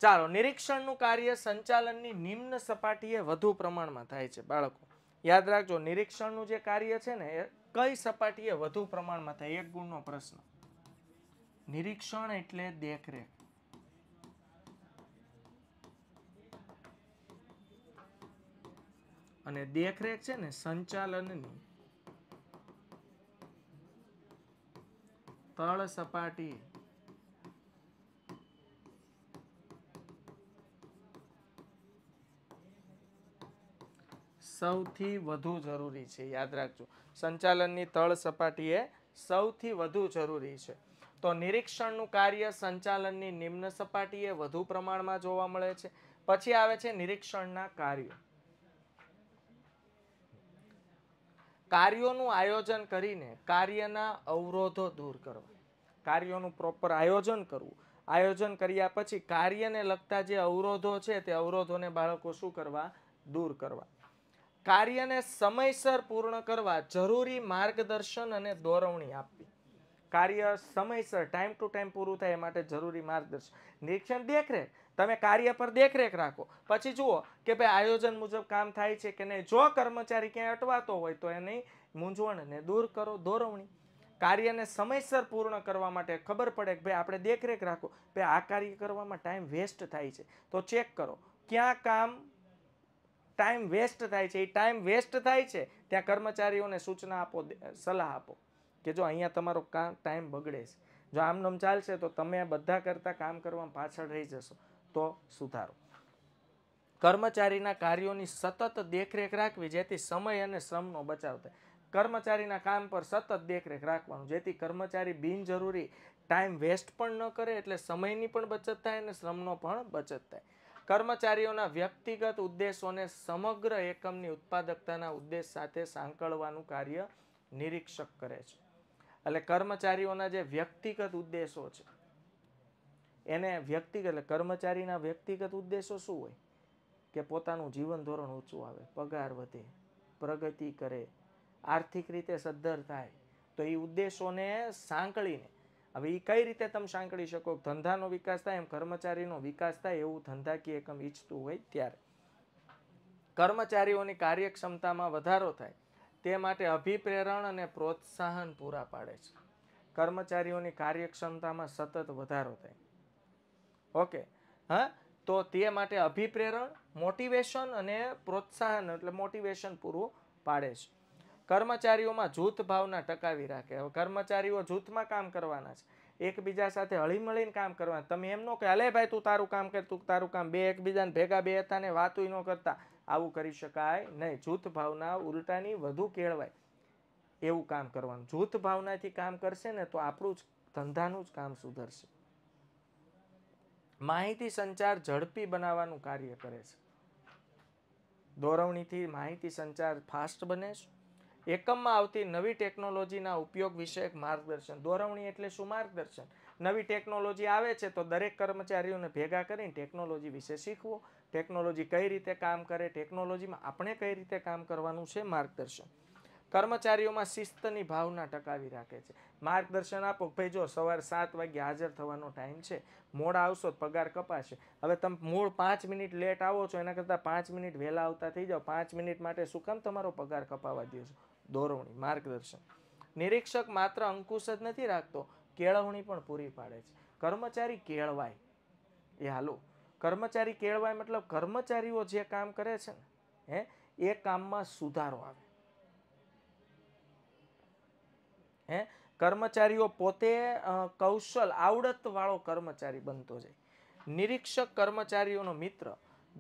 ચાલો નિરીક્ષણનું કાર્ય સંચાલનની નિમ્ન સપાટીએ વધુ પ્રમાણમાં થાય છે બાળકો યાદ રાખજો નિરીક્ષણનું જે કાર્ય છે ને એ કઈ સપાટીએ વધુ પ્રમાણમાં થાય એક ગુણનો પ્રશ્ન નિરીક્ષણ એટલે દેખરેખ અને દેખરેખ છે ને સંચાલનની તળ સપાટી સૌથી વધુ જરૂરી છે યાદ રાખજો સંચાલનની તળ સપાટી એ સૌથી વધુ જરૂરી છે તો નિરીક્ષણનું કાર્ય સંચાલનની નિમ્ન સપાટી એ વધુ પ્રમાણમાં જોવા મળે છે પછી આવે છે નિરીક્ષણના કાર્યો કાર્યોનું આયોજન કરીને કાર્યના અવરોધો દૂર કરવા કાર્યોનું પ્રોપર આયોજન કરવું આયોજન કર્યા પછી કાર્યને લગતા જે અવરોધો છે તે અવરોધોને બાળકો શું કરવા દૂર કરવા કાર્યને સમયસર પૂર્ણ કરવા જરૂરી માર્ગદર્શન અને દોરવણી આપવી કાર્ય સમયસર ટાઈમ ટુ ટાઈમ પૂરું થાય એ માટે જરૂરી માર્ગદર્શન નિરીક્ષણ દેખરેખ તમે કાર્ય પર દેખરેખ રાખો પછી જુઓ કે ભાઈ આયોજન મુજબ કામ થાય છે કે નહીં જો કર્મચારી ક્યાંય અટવાતો હોય તો એની મૂંઝવણને દૂર કરો દોરવણી કાર્યને સમયસર પૂર્ણ કરવા માટે ખબર પડે કે ભાઈ આપણે દેખરેખ રાખો ભાઈ આ કાર્ય કરવામાં ટાઈમ વેસ્ટ થાય છે તો ચેક કરો ક્યાં કામ ટાઈમ વેસ્ટ થાય છે એ ટાઈમ વેસ્ટ થાય છે ત્યાં કર્મચારીઓને સૂચના આપો સલાહ આપો કે જો અહીંયા તમારો કામ ટાઈમ બગડે છે જો આમ ચાલશે તો તમે બધા કરતાં કામ કરવામાં પાછળ રહી જશો તો સુધારો કર્મચારીના કાર્યોની સતત દેખરેખ રાખવી જેથી સમય અને શ્રમનો બચાવ થાય કર્મચારીના કામ પર સતત દેખરેખ રાખવાનું જેથી કર્મચારી બિનજરૂરી ટાઈમ વેસ્ટ પણ ન કરે એટલે સમયની પણ બચત થાય અને શ્રમનો પણ બચત થાય કર્મચારીઓના વ્યક્તિગત ઉદ્દેશોને સમગ્ર એકમની ઉત્પાદકતાના ઉદ્દેશ સાથે સાંકળવાનું કાર્ય નિરીક્ષક કરે છે એટલે કર્મચારીઓના જે વ્યક્તિગત ઉદ્દેશો છે એને વ્યક્તિગત એટલે કર્મચારીના વ્યક્તિગત ઉદ્દેશો શું હોય કે પોતાનું જીવન ધોરણ ઊંચું આવે પગાર વધે પ્રગતિ કરે આર્થિક રીતે સદ્ધર થાય તો એ ઉદ્દેશોને સાંકળીને હવે એ કઈ રીતે તમે સાંકળી શકો ધંધાનો વિકાસ થાય એમ કર્મચારીનો વિકાસ થાય એવું ધંધાકીય એકમ ઈચ્છતું હોય ત્યારે કર્મચારીઓની કાર્યક્ષમતામાં વધારો થાય તે માટે અભિપ્રેરણ અને પ્રોત્સાહન પૂરા પાડે છે કર્મચારીઓની કાર્યક્ષમતામાં સતત વધારો થાય ઓકે હા તો તે માટે અભિપ્રેરણ મોટિવેશન અને પ્રોત્સાહન એટલે મોટિવેશન પૂરું પાડે છે કર્મચારીઓમાં જૂથ ભાવના ટકાવી રાખે હવે કર્મચારીઓ જૂથમાં કામ કરવાના છે એકબીજા સાથે હળીમળીને કામ કરવાના તમે એમ ન કે અલે ભાઈ તું તારું કામ કર તું તારું કામ બે એકબીજાને ભેગા બે હતા ને વાતું ન કરતા આવું કરી શકાય નહીં જૂથ ભાવના ઉલટાની વધુ કેળવાય એવું કામ કરવાનું જૂથ ભાવનાથી કામ કરશે ને તો આપણું જ ધંધાનું જ કામ સુધરશે માહિતી સંચાર ઝડપી બનાવવાનું કાર્ય કરે છે દોરવણીથી માહિતી સંચાર ફાસ્ટ બને છે એકમમાં આવતી નવી ટેકનોલોજીના ઉપયોગ વિષયક માર્ગદર્શન દોરવણી એટલે શું માર્ગદર્શન નવી ટેકનોલોજી આવે છે તો દરેક કર્મચારીઓને ભેગા કરીને ટેકનોલોજી વિશે શીખવો ટેકનોલોજી કઈ રીતે કામ કરે ટેકનોલોજીમાં આપણે કઈ રીતે કામ કરવાનું છે માર્ગદર્શન કર્મચારીઓમાં શિસ્તની ભાવના ટકાવી રાખે છે માર્ગદર્શન આપો ભાઈ જો સવારે સાત વાગ્યે હાજર થવાનો ટાઈમ છે મોડા આવશો તો પગાર કપાશે હવે તમે મૂળ પાંચ મિનિટ લેટ આવો છો એના કરતાં પાંચ મિનિટ વહેલા આવતા થઈ જાઓ પાંચ મિનિટ માટે શું કામ તમારો પગાર કપાવા દો છો દોરવણી માર્ગદર્શન નિરીક્ષક માત્ર અંકુશ જ નથી રાખતો કેળવણી પણ પૂરી પાડે છે કર્મચારી કેળવાય એ હાલો કર્મચારી કેળવાય મતલબ કર્મચારીઓ જે કામ કરે છે ને હે એ કામમાં સુધારો આવે હે કર્મચારીઓ પોતે કૌશલ આવડતવાળો કર્મચારી બનતો જાય નિરીક્ષક કર્મચારીઓનો મિત્ર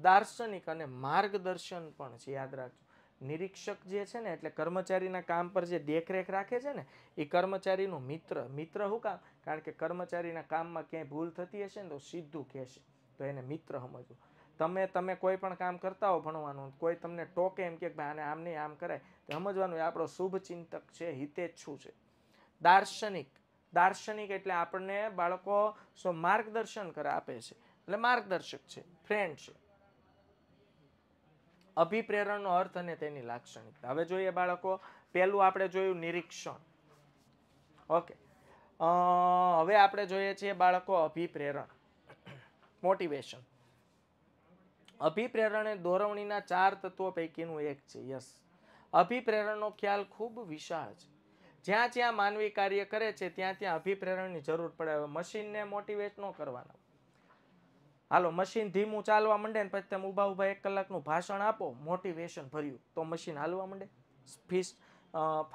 દાર્શનિક અને માર્ગદર્શન પણ છે યાદ રાખજો નિરીક્ષક જે છે ને એટલે કર્મચારીના કામ પર જે દેખરેખ રાખે છે ને એ કર્મચારીનો મિત્ર મિત્ર શું કામ કારણ કે કર્મચારીના કામમાં ક્યાંય ભૂલ થતી હશે ને તો સીધું કહેશે તો એને મિત્ર સમજવું તમે તમે કોઈ પણ કામ કરતા હો ભણવાનું કોઈ તમને ટોકે એમ કે ભાઈ આને આમ નહીં આમ કરાય તો સમજવાનું એ આપણો શુભચિંતક છે હિતેચ્છું છે દાર્શનિક દાર્શનિક એટલે આપણને બાળકો સો માર્ગદર્શન કરે આપે છે એટલે માર્ગદર્શક છે ફ્રેન્ડ છે અભિપ્રેરણનો અર્થ અને તેની લાક્ષણિકતા હવે જોઈએ બાળકો પહેલું આપણે જોયું નિરીક્ષણ ઓકે હવે આપણે જોઈએ છીએ બાળકો અભિપ્રેરણ મોટિવેશન અભિપ્રેરણ એ દોરવણીના ચાર તત્વો પૈકીનું એક છે યસ અભિપ્રેરણનો ખ્યાલ ખૂબ વિશાળ છે જ્યાં જ્યાં માનવી કાર્ય કરે છે ત્યાં ત્યાં અભિપ્રેરણની જરૂર પડે હવે મશીનને મોટિવેટ ન કરવાના હાલો મશીન ધીમું ચાલવા માંડે ને પછી તમે ઊભા ઊભા એક કલાકનું ભાષણ આપો મોટિવેશન ભર્યું તો મશીન હાલવા માંડે ફીસ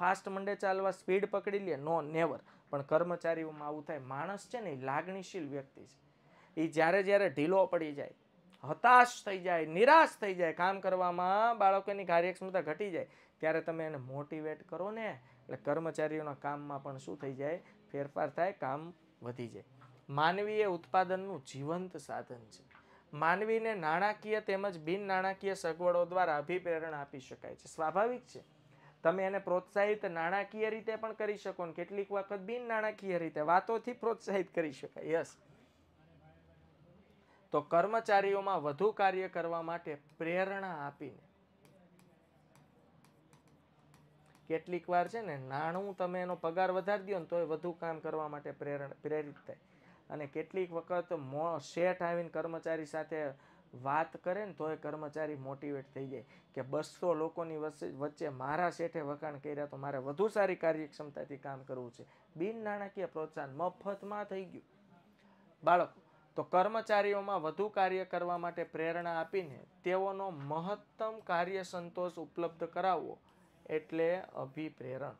ફાસ્ટ મંડે ચાલવા સ્પીડ પકડી લે નો નેવર પણ કર્મચારીઓમાં આવું થાય માણસ છે ને એ લાગણીશીલ વ્યક્તિ છે એ જ્યારે જ્યારે ઢીલો પડી જાય હતાશ થઈ જાય નિરાશ થઈ જાય કામ કરવામાં બાળકોની કાર્યક્ષમતા ઘટી જાય ત્યારે તમે એને મોટિવેટ કરો ને એટલે કર્મચારીઓના કામમાં પણ શું થઈ જાય ફેરફાર થાય કામ વધી જાય માનવી એ ઉત્પાદનનું જીવંત સાધન છે માનવીને નાણાકીય તેમજ બિન નાણાકીય સગવડો દ્વારા અભિપ્રેરણા આપી શકાય છે સ્વાભાવિક છે તમે એને પ્રોત્સાહિત નાણાકીય રીતે પણ કરી શકો ને કેટલીક વખત બિન નાણાકીય રીતે વાતોથી પ્રોત્સાહિત કરી શકાય યસ તો કર્મચારીઓમાં વધુ કાર્ય કરવા માટે પ્રેરણા આપીને કેટલીક વાર છે ને નાણું તમે એનો પગાર વધારી દો ને તોય વધુ કામ કરવા માટે પ્રેરણ પ્રેરિત થાય અને કેટલીક વખત મો શેઠ આવીને કર્મચારી સાથે વાત કરે ને તોય કર્મચારી મોટિવેટ થઈ જાય કે બસો લોકોની વચ્ચે મારા શેઠે વખાણ કર્યા તો મારે વધુ સારી કાર્યક્ષમતાથી કામ કરવું છે બિન નાણાકીય પ્રોત્સાહન મફતમાં થઈ ગયું બાળકો તો કર્મચારીઓમાં વધુ કાર્ય કરવા માટે પ્રેરણા આપીને તેઓનો મહત્તમ કાર્ય સંતોષ ઉપલબ્ધ કરાવવો એટલે અભિપ્રેરણ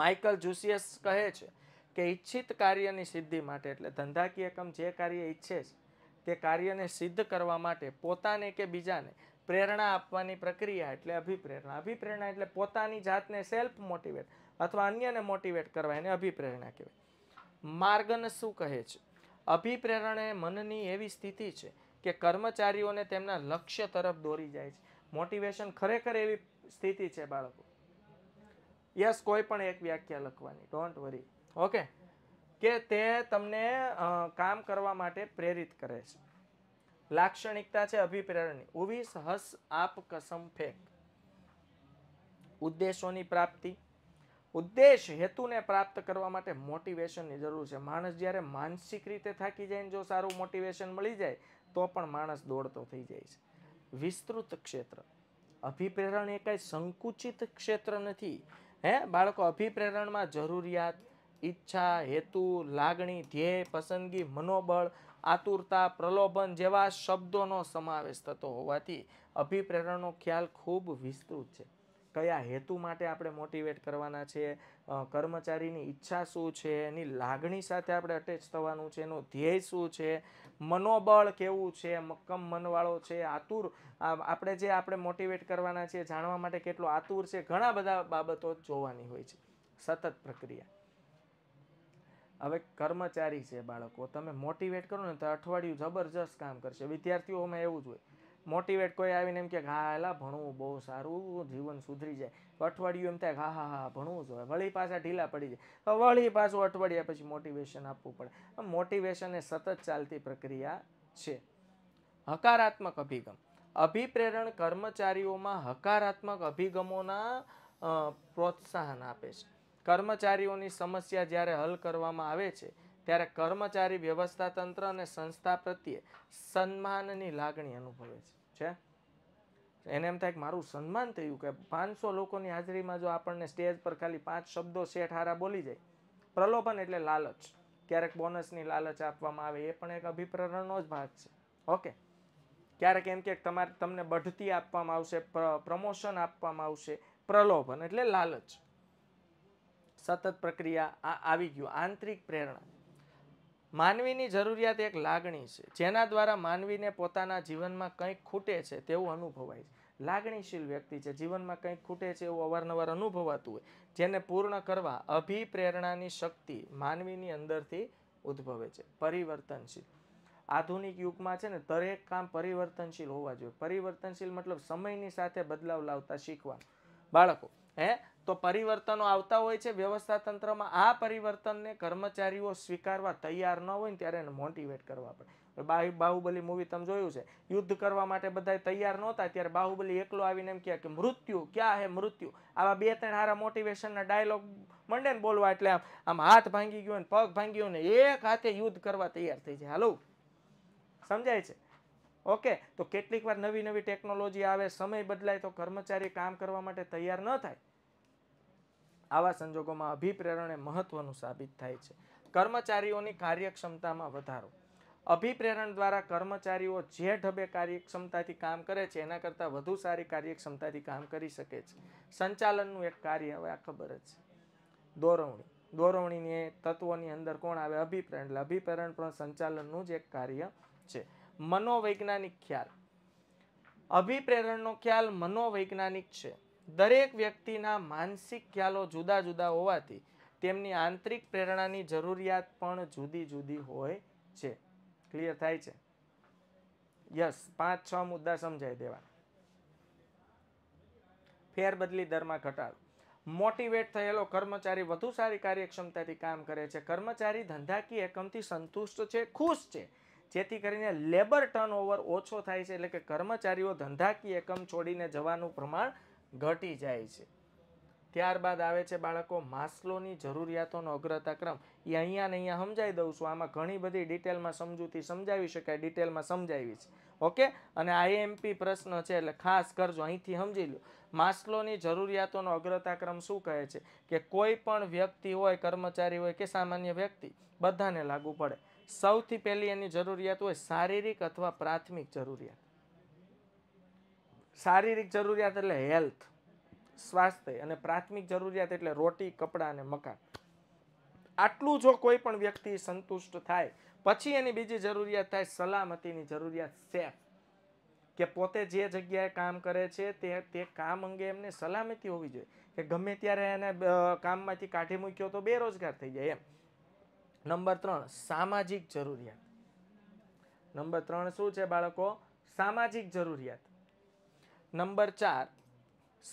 માઇકલ જુસિયસ કહે છે કે ઈચ્છિત કાર્યની સિદ્ધિ માટે એટલે ધંધાકીય કમ જે કાર્ય ઈચ્છે છે તે કાર્યને સિદ્ધ કરવા માટે પોતાને કે બીજાને પ્રેરણા આપવાની પ્રક્રિયા એટલે અભિપ્રેરણા અભિપ્રેરણા એટલે પોતાની જાતને સેલ્ફ મોટિવેટ અથવા અન્યને મોટિવેટ કરવા એને અભિપ્રેરણા કહેવાય માર્ગન શું કહે છે અભિપ્રેરણ એ મનની એવી સ્થિતિ છે કે કર્મચારીઓને તેમના લક્ષ્ય તરફ દોરી જાય છે મોટિવેશન ખરેખર એવી સ્થિતિ છે બાળકો યસ કોઈ પણ એક વ્યાખ્યા લખવાની ડોન્ટ વરી ઓકે કે તે તમને કામ કરવા માટે પ્રેરિત કરે છે લાક્ષણિકતા છે અભિપ્રેરણની ઉવી હસ આપ કસમ ફેક ઉદ્દેશોની પ્રાપ્તિ ઉદ્દેશ હેતુને પ્રાપ્ત કરવા માટે મોટિવેશનની જરૂર છે માણસ જ્યારે માનસિક રીતે થાકી જાય ને જો સારું મોટિવેશન મળી જાય તો પણ માણસ દોડતો થઈ જાય છે વિસ્તૃત ક્ષેત્ર અભિપ્રેરણ એ કાંઈ સંકુચિત ક્ષેત્ર નથી હે બાળકો અભિપ્રેરણમાં જરૂરિયાત ઈચ્છા હેતુ લાગણી ધ્યેય પસંદગી મનોબળ આતુરતા પ્રલોભન જેવા શબ્દોનો સમાવેશ થતો હોવાથી અભિપ્રેરણનો ખ્યાલ ખૂબ વિસ્તૃત છે કયા હેતુ માટે આપણે મોટિવેટ કરવાના છે કર્મચારીની ઈચ્છા શું છે એની લાગણી સાથે આપણે અટેચ થવાનું છે એનું ધ્યેય શું છે મનોબળ કેવું છે મક્કમ મનવાળો છે આતુર આપણે જે આપણે મોટિવેટ કરવાના છે જાણવા માટે કેટલો આતુર છે ઘણા બધા બાબતો જોવાની હોય છે સતત પ્રક્રિયા હવે કર્મચારી છે બાળકો તમે મોટિવેટ કરો ને તો અઠવાડિયું જબરજસ્ત કામ કરશે વિદ્યાર્થીઓમાં એવું જ હોય મોટિવેટ કોઈ આવીને એમ કે હા એલા ભણવું બહુ સારું જીવન સુધરી જાય તો અઠવાડિયું એમ થાય હા હા હા ભણવું જોઈએ વળી પાછા ઢીલા પડી જાય તો વળી પાછું અઠવાડિયા પછી મોટિવેશન આપવું પડે મોટિવેશન એ સતત ચાલતી પ્રક્રિયા છે હકારાત્મક અભિગમ અભિપ્રેરણ કર્મચારીઓમાં હકારાત્મક અભિગમોના પ્રોત્સાહન આપે છે કર્મચારીઓની સમસ્યા જ્યારે હલ કરવામાં આવે છે ત્યારે કર્મચારી વ્યવસ્થાતંત્ર અને સંસ્થા પ્રત્યે સન્માનની લાગણી અનુભવે છે છે એને એમ થાય કે મારું સન્માન થયું કે પાંચસો લોકોની હાજરીમાં જો આપણને સ્ટેજ પર ખાલી પાંચ શબ્દો શેઠ હારા બોલી જાય પ્રલોભન એટલે લાલચ ક્યારેક બોનસની લાલચ આપવામાં આવે એ પણ એક અભિપ્રેરણનો જ ભાગ છે ઓકે ક્યારેક એમ કે તમારે તમને બઢતી આપવામાં આવશે પ્રમોશન આપવામાં આવશે પ્રલોભન એટલે લાલચ સતત પ્રક્રિયા આ આવી ગયું આંતરિક પ્રેરણા માનવીની જરૂરિયાત એક લાગણી છે જેના દ્વારા માનવીને પોતાના જીવનમાં કંઈક ખૂટે છે તેવું અનુભવાય છે લાગણીશીલ વ્યક્તિ છે જીવનમાં કંઈક ખૂટે છે એવું અવારનવાર અનુભવાતું હોય જેને પૂર્ણ કરવા અભિપ્રેરણાની શક્તિ માનવીની અંદરથી ઉદ્ભવે છે પરિવર્તનશીલ આધુનિક યુગમાં છે ને દરેક કામ પરિવર્તનશીલ હોવા જોઈએ પરિવર્તનશીલ મતલબ સમયની સાથે બદલાવ લાવતા શીખવા બાળકો હે તો પરિવર્તનો આવતા હોય છે વ્યવસ્થા તંત્રમાં આ પરિવર્તનને કર્મચારીઓ સ્વીકારવા તૈયાર ન હોય ને ત્યારે એને મોટિવેટ કરવા પડે બાહુબલી મૂવી તમે જોયું છે યુદ્ધ કરવા માટે બધા તૈયાર નહોતા ત્યારે બાહુબલી એકલો આવીને એમ કહે કે મૃત્યુ ક્યાં હે મૃત્યુ આવા બે ત્રણ હારા મોટિવેશનના ડાયલોગ મંડે ને બોલવા એટલે આમ આમ હાથ ભાંગી ગયો ને પગ ભાંગી ગયો ને એક હાથે યુદ્ધ કરવા તૈયાર થઈ જાય હાલો સમજાય છે ઓકે તો કેટલીક વાર નવી નવી ટેકનોલોજી આવે સમય બદલાય તો કર્મચારી કામ કરવા માટે તૈયાર ન થાય આવા સંજોગોમાં અભિપ્રેરણ એ મહત્વનું સાબિત થાય છે કર્મચારીઓની કાર્યક્ષમતામાં વધારો અભિપ્રેરણ દ્વારા કર્મચારીઓ જે ઢબે કાર્યક્ષમતાથી કામ કરે છે એના કરતાં વધુ સારી કાર્યક્ષમતાથી કામ કરી શકે છે સંચાલનનું એક કાર્ય હવે આ ખબર જ છે દોરવણી દોરવણીની એ તત્વોની અંદર કોણ આવે અભિપ્રેરણ એટલે અભિપ્રેરણ પણ સંચાલનનું જ એક કાર્ય છે મનોવૈજ્ઞાનિક ખ્યાલ અભિપ્રેરણનો ખ્યાલ મનોવૈજ્ઞાનિક છે દરેક વ્યક્તિના માનસિક ખ્યાલો જુદા જુદા હોવાથી તેમની આંતરિક પ્રેરણાની જરૂરિયાત પણ જુદી જુદી હોય છે ક્લિયર થાય છે યસ પાંચ છ મુદ્દા સમજાઈ દેવા ફેરબદલી દરમાં ઘટાડો મોટિવેટ થયેલો કર્મચારી વધુ સારી કાર્યક્ષમતાથી કામ કરે છે કર્મચારી ધંધાકીય એકમથી સંતુષ્ટ છે ખુશ છે જેથી કરીને લેબર ટર્નઓવર ઓછો થાય છે એટલે કે કર્મચારીઓ ધંધાકીય એકમ છોડીને જવાનું પ્રમાણ ઘટી જાય છે ત્યારબાદ આવે છે બાળકો માસ્લોની જરૂરિયાતોનો અગ્રતાક્રમ એ અહીંયા ને અહીંયા સમજાવી દઉં છું આમાં ઘણી બધી ડિટેલમાં સમજૂતી સમજાવી શકાય ડિટેલમાં સમજાવી છે ઓકે અને આઈએમપી પ્રશ્ન છે એટલે ખાસ કરજો અહીંથી સમજી લો માસ્લોની જરૂરિયાતોનો અગ્રતાક્રમ શું કહે છે કે કોઈ પણ વ્યક્તિ હોય કર્મચારી હોય કે સામાન્ય વ્યક્તિ બધાને લાગુ પડે સૌથી પહેલી એની જરૂરિયાત હોય શારીરિક અથવા પ્રાથમિક જરૂરિયાત શારીરિક જરૂરિયાત એટલે હેલ્થ સ્વાસ્થ્ય અને પ્રાથમિક જરૂરિયાત એટલે રોટી કપડાં અને મકાન આટલું જો કોઈ પણ વ્યક્તિ સંતુષ્ટ થાય પછી એની બીજી જરૂરિયાત થાય સલામતીની જરૂરિયાત સેફ કે પોતે જે જગ્યાએ કામ કરે છે તે તે કામ અંગે એમને સલામતી હોવી જોઈએ કે ગમે ત્યારે એને કામમાંથી કાઢી મૂક્યો તો બેરોજગાર થઈ જાય એમ નંબર ત્રણ સામાજિક જરૂરિયાત નંબર ત્રણ શું છે બાળકો સામાજિક જરૂરિયાત નંબર ચાર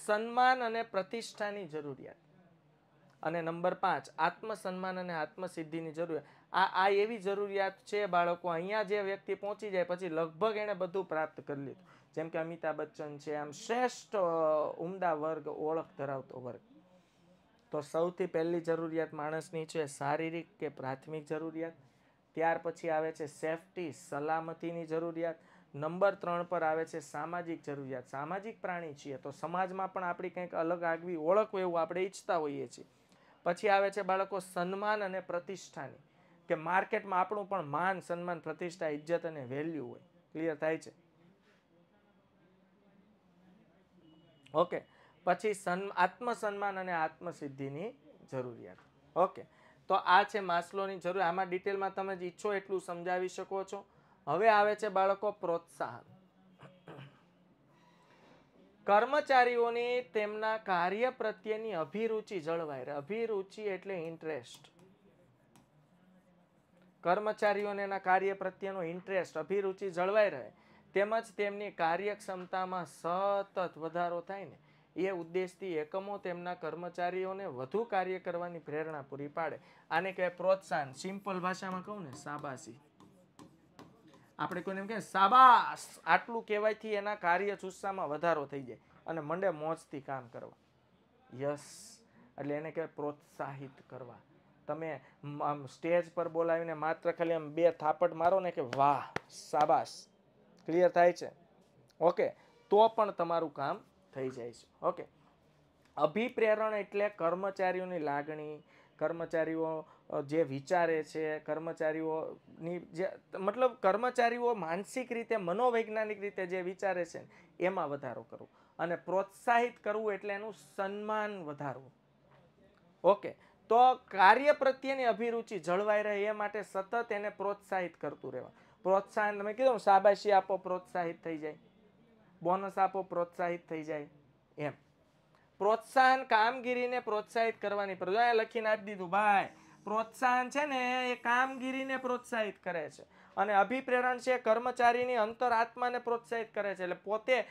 સન્માન અને પ્રતિષ્ઠાની જરૂરિયાત અને નંબર પાંચ આત્મસન્માન અને આત્મસિદ્ધિની જરૂરિયાત આ આ એવી જરૂરિયાત છે બાળકો અહીંયા જે વ્યક્તિ પહોંચી જાય પછી લગભગ એણે બધું પ્રાપ્ત કરી લીધું જેમ કે અમિતાભ બચ્ચન છે આમ શ્રેષ્ઠ ઉમદા વર્ગ ઓળખ ધરાવતો વર્ગ તો સૌથી પહેલી જરૂરિયાત માણસની છે શારીરિક કે પ્રાથમિક જરૂરિયાત ત્યાર પછી આવે છે સેફટી સલામતીની જરૂરિયાત નંબર ત્રણ પર આવે છે સામાજિક જરૂરિયાત સામાજિક પ્રાણી છીએ તો સમાજમાં પણ આપણી કંઈક અલગ આગવી ઓળખ એવું આપણે ઈચ્છતા હોઈએ છીએ પછી આવે છે બાળકો સન્માન અને પ્રતિષ્ઠાની કે માર્કેટમાં આપણું પણ માન સન્માન પ્રતિષ્ઠા ઇજ્જત અને વેલ્યુ હોય ક્લિયર થાય છે ઓકે પછી સન્ આત્મસન્માન અને આત્મસિદ્ધિની જરૂરિયાત ઓકે તો આ છે માસ્લોની જરૂર આમાં ડિટેલમાં તમે ઈચ્છો એટલું સમજાવી શકો છો હવે આવે છે બાળકો પ્રોત્સાહન કર્મચારીઓની તેમના કાર્ય પ્રત્યેની અભિરુચિ જળવાય અભિરુચિ એટલે ઇન્ટરેસ્ટ કર્મચારીઓને એના કાર્ય પ્રત્યેનો ઇન્ટરેસ્ટ અભિરુચિ જળવાઈ રહે તેમજ તેમની કાર્યક્ષમતામાં સતત વધારો થાય ને એ ઉદ્દેશથી એકમો તેમના કર્મચારીઓને વધુ કાર્ય કરવાની પ્રેરણા પૂરી પાડે આને કહે પ્રોત્સાહન સિમ્પલ ભાષામાં કહું ને શાબાશી આપણે કોઈને એમ કહીએ સાબાસ આટલું કહેવાયથી એના કાર્ય ચુસ્સામાં વધારો થઈ જાય અને મંડે મોજથી કામ કરવા યસ એટલે એને કહેવાય પ્રોત્સાહિત કરવા તમે આમ સ્ટેજ પર બોલાવીને માત્ર ખાલી આમ બે થાપટ મારો ને કે વાહ સાબાસ ક્લિયર થાય છે ઓકે તો પણ તમારું કામ થઈ જાય છે ઓકે અભિપ્રેરણ એટલે કર્મચારીઓની લાગણી કર્મચારીઓ જે વિચારે છે કર્મચારીઓની જે મતલબ કર્મચારીઓ માનસિક રીતે મનોવૈજ્ઞાનિક રીતે જે વિચારે છે એમાં વધારો કરવો અને પ્રોત્સાહિત કરવું એટલે એનું સન્માન વધારવું ઓકે તો કાર્ય પ્રત્યેની અભિરુચિ જળવાઈ રહે એ માટે સતત એને પ્રોત્સાહિત કરતું રહેવા પ્રોત્સાહન તમે કીધું શાબાશી આપો પ્રોત્સાહિત થઈ જાય બોનસ આપો પ્રોત્સાહિત થઈ જાય એમ પ્રોત્સાહન કામગીરીને પ્રોત્સાહિત કરવાની પર લખીને આપી દીધું ભાઈ પ્રોત્સાહન છે ને એ કામગીરીને પ્રોત્સાહિત કરે છે અને અભિપ્રેરણ છે કર્મચારીની અંતરાત્માને પ્રોત્સાહિત કરે છે એટલે પોતે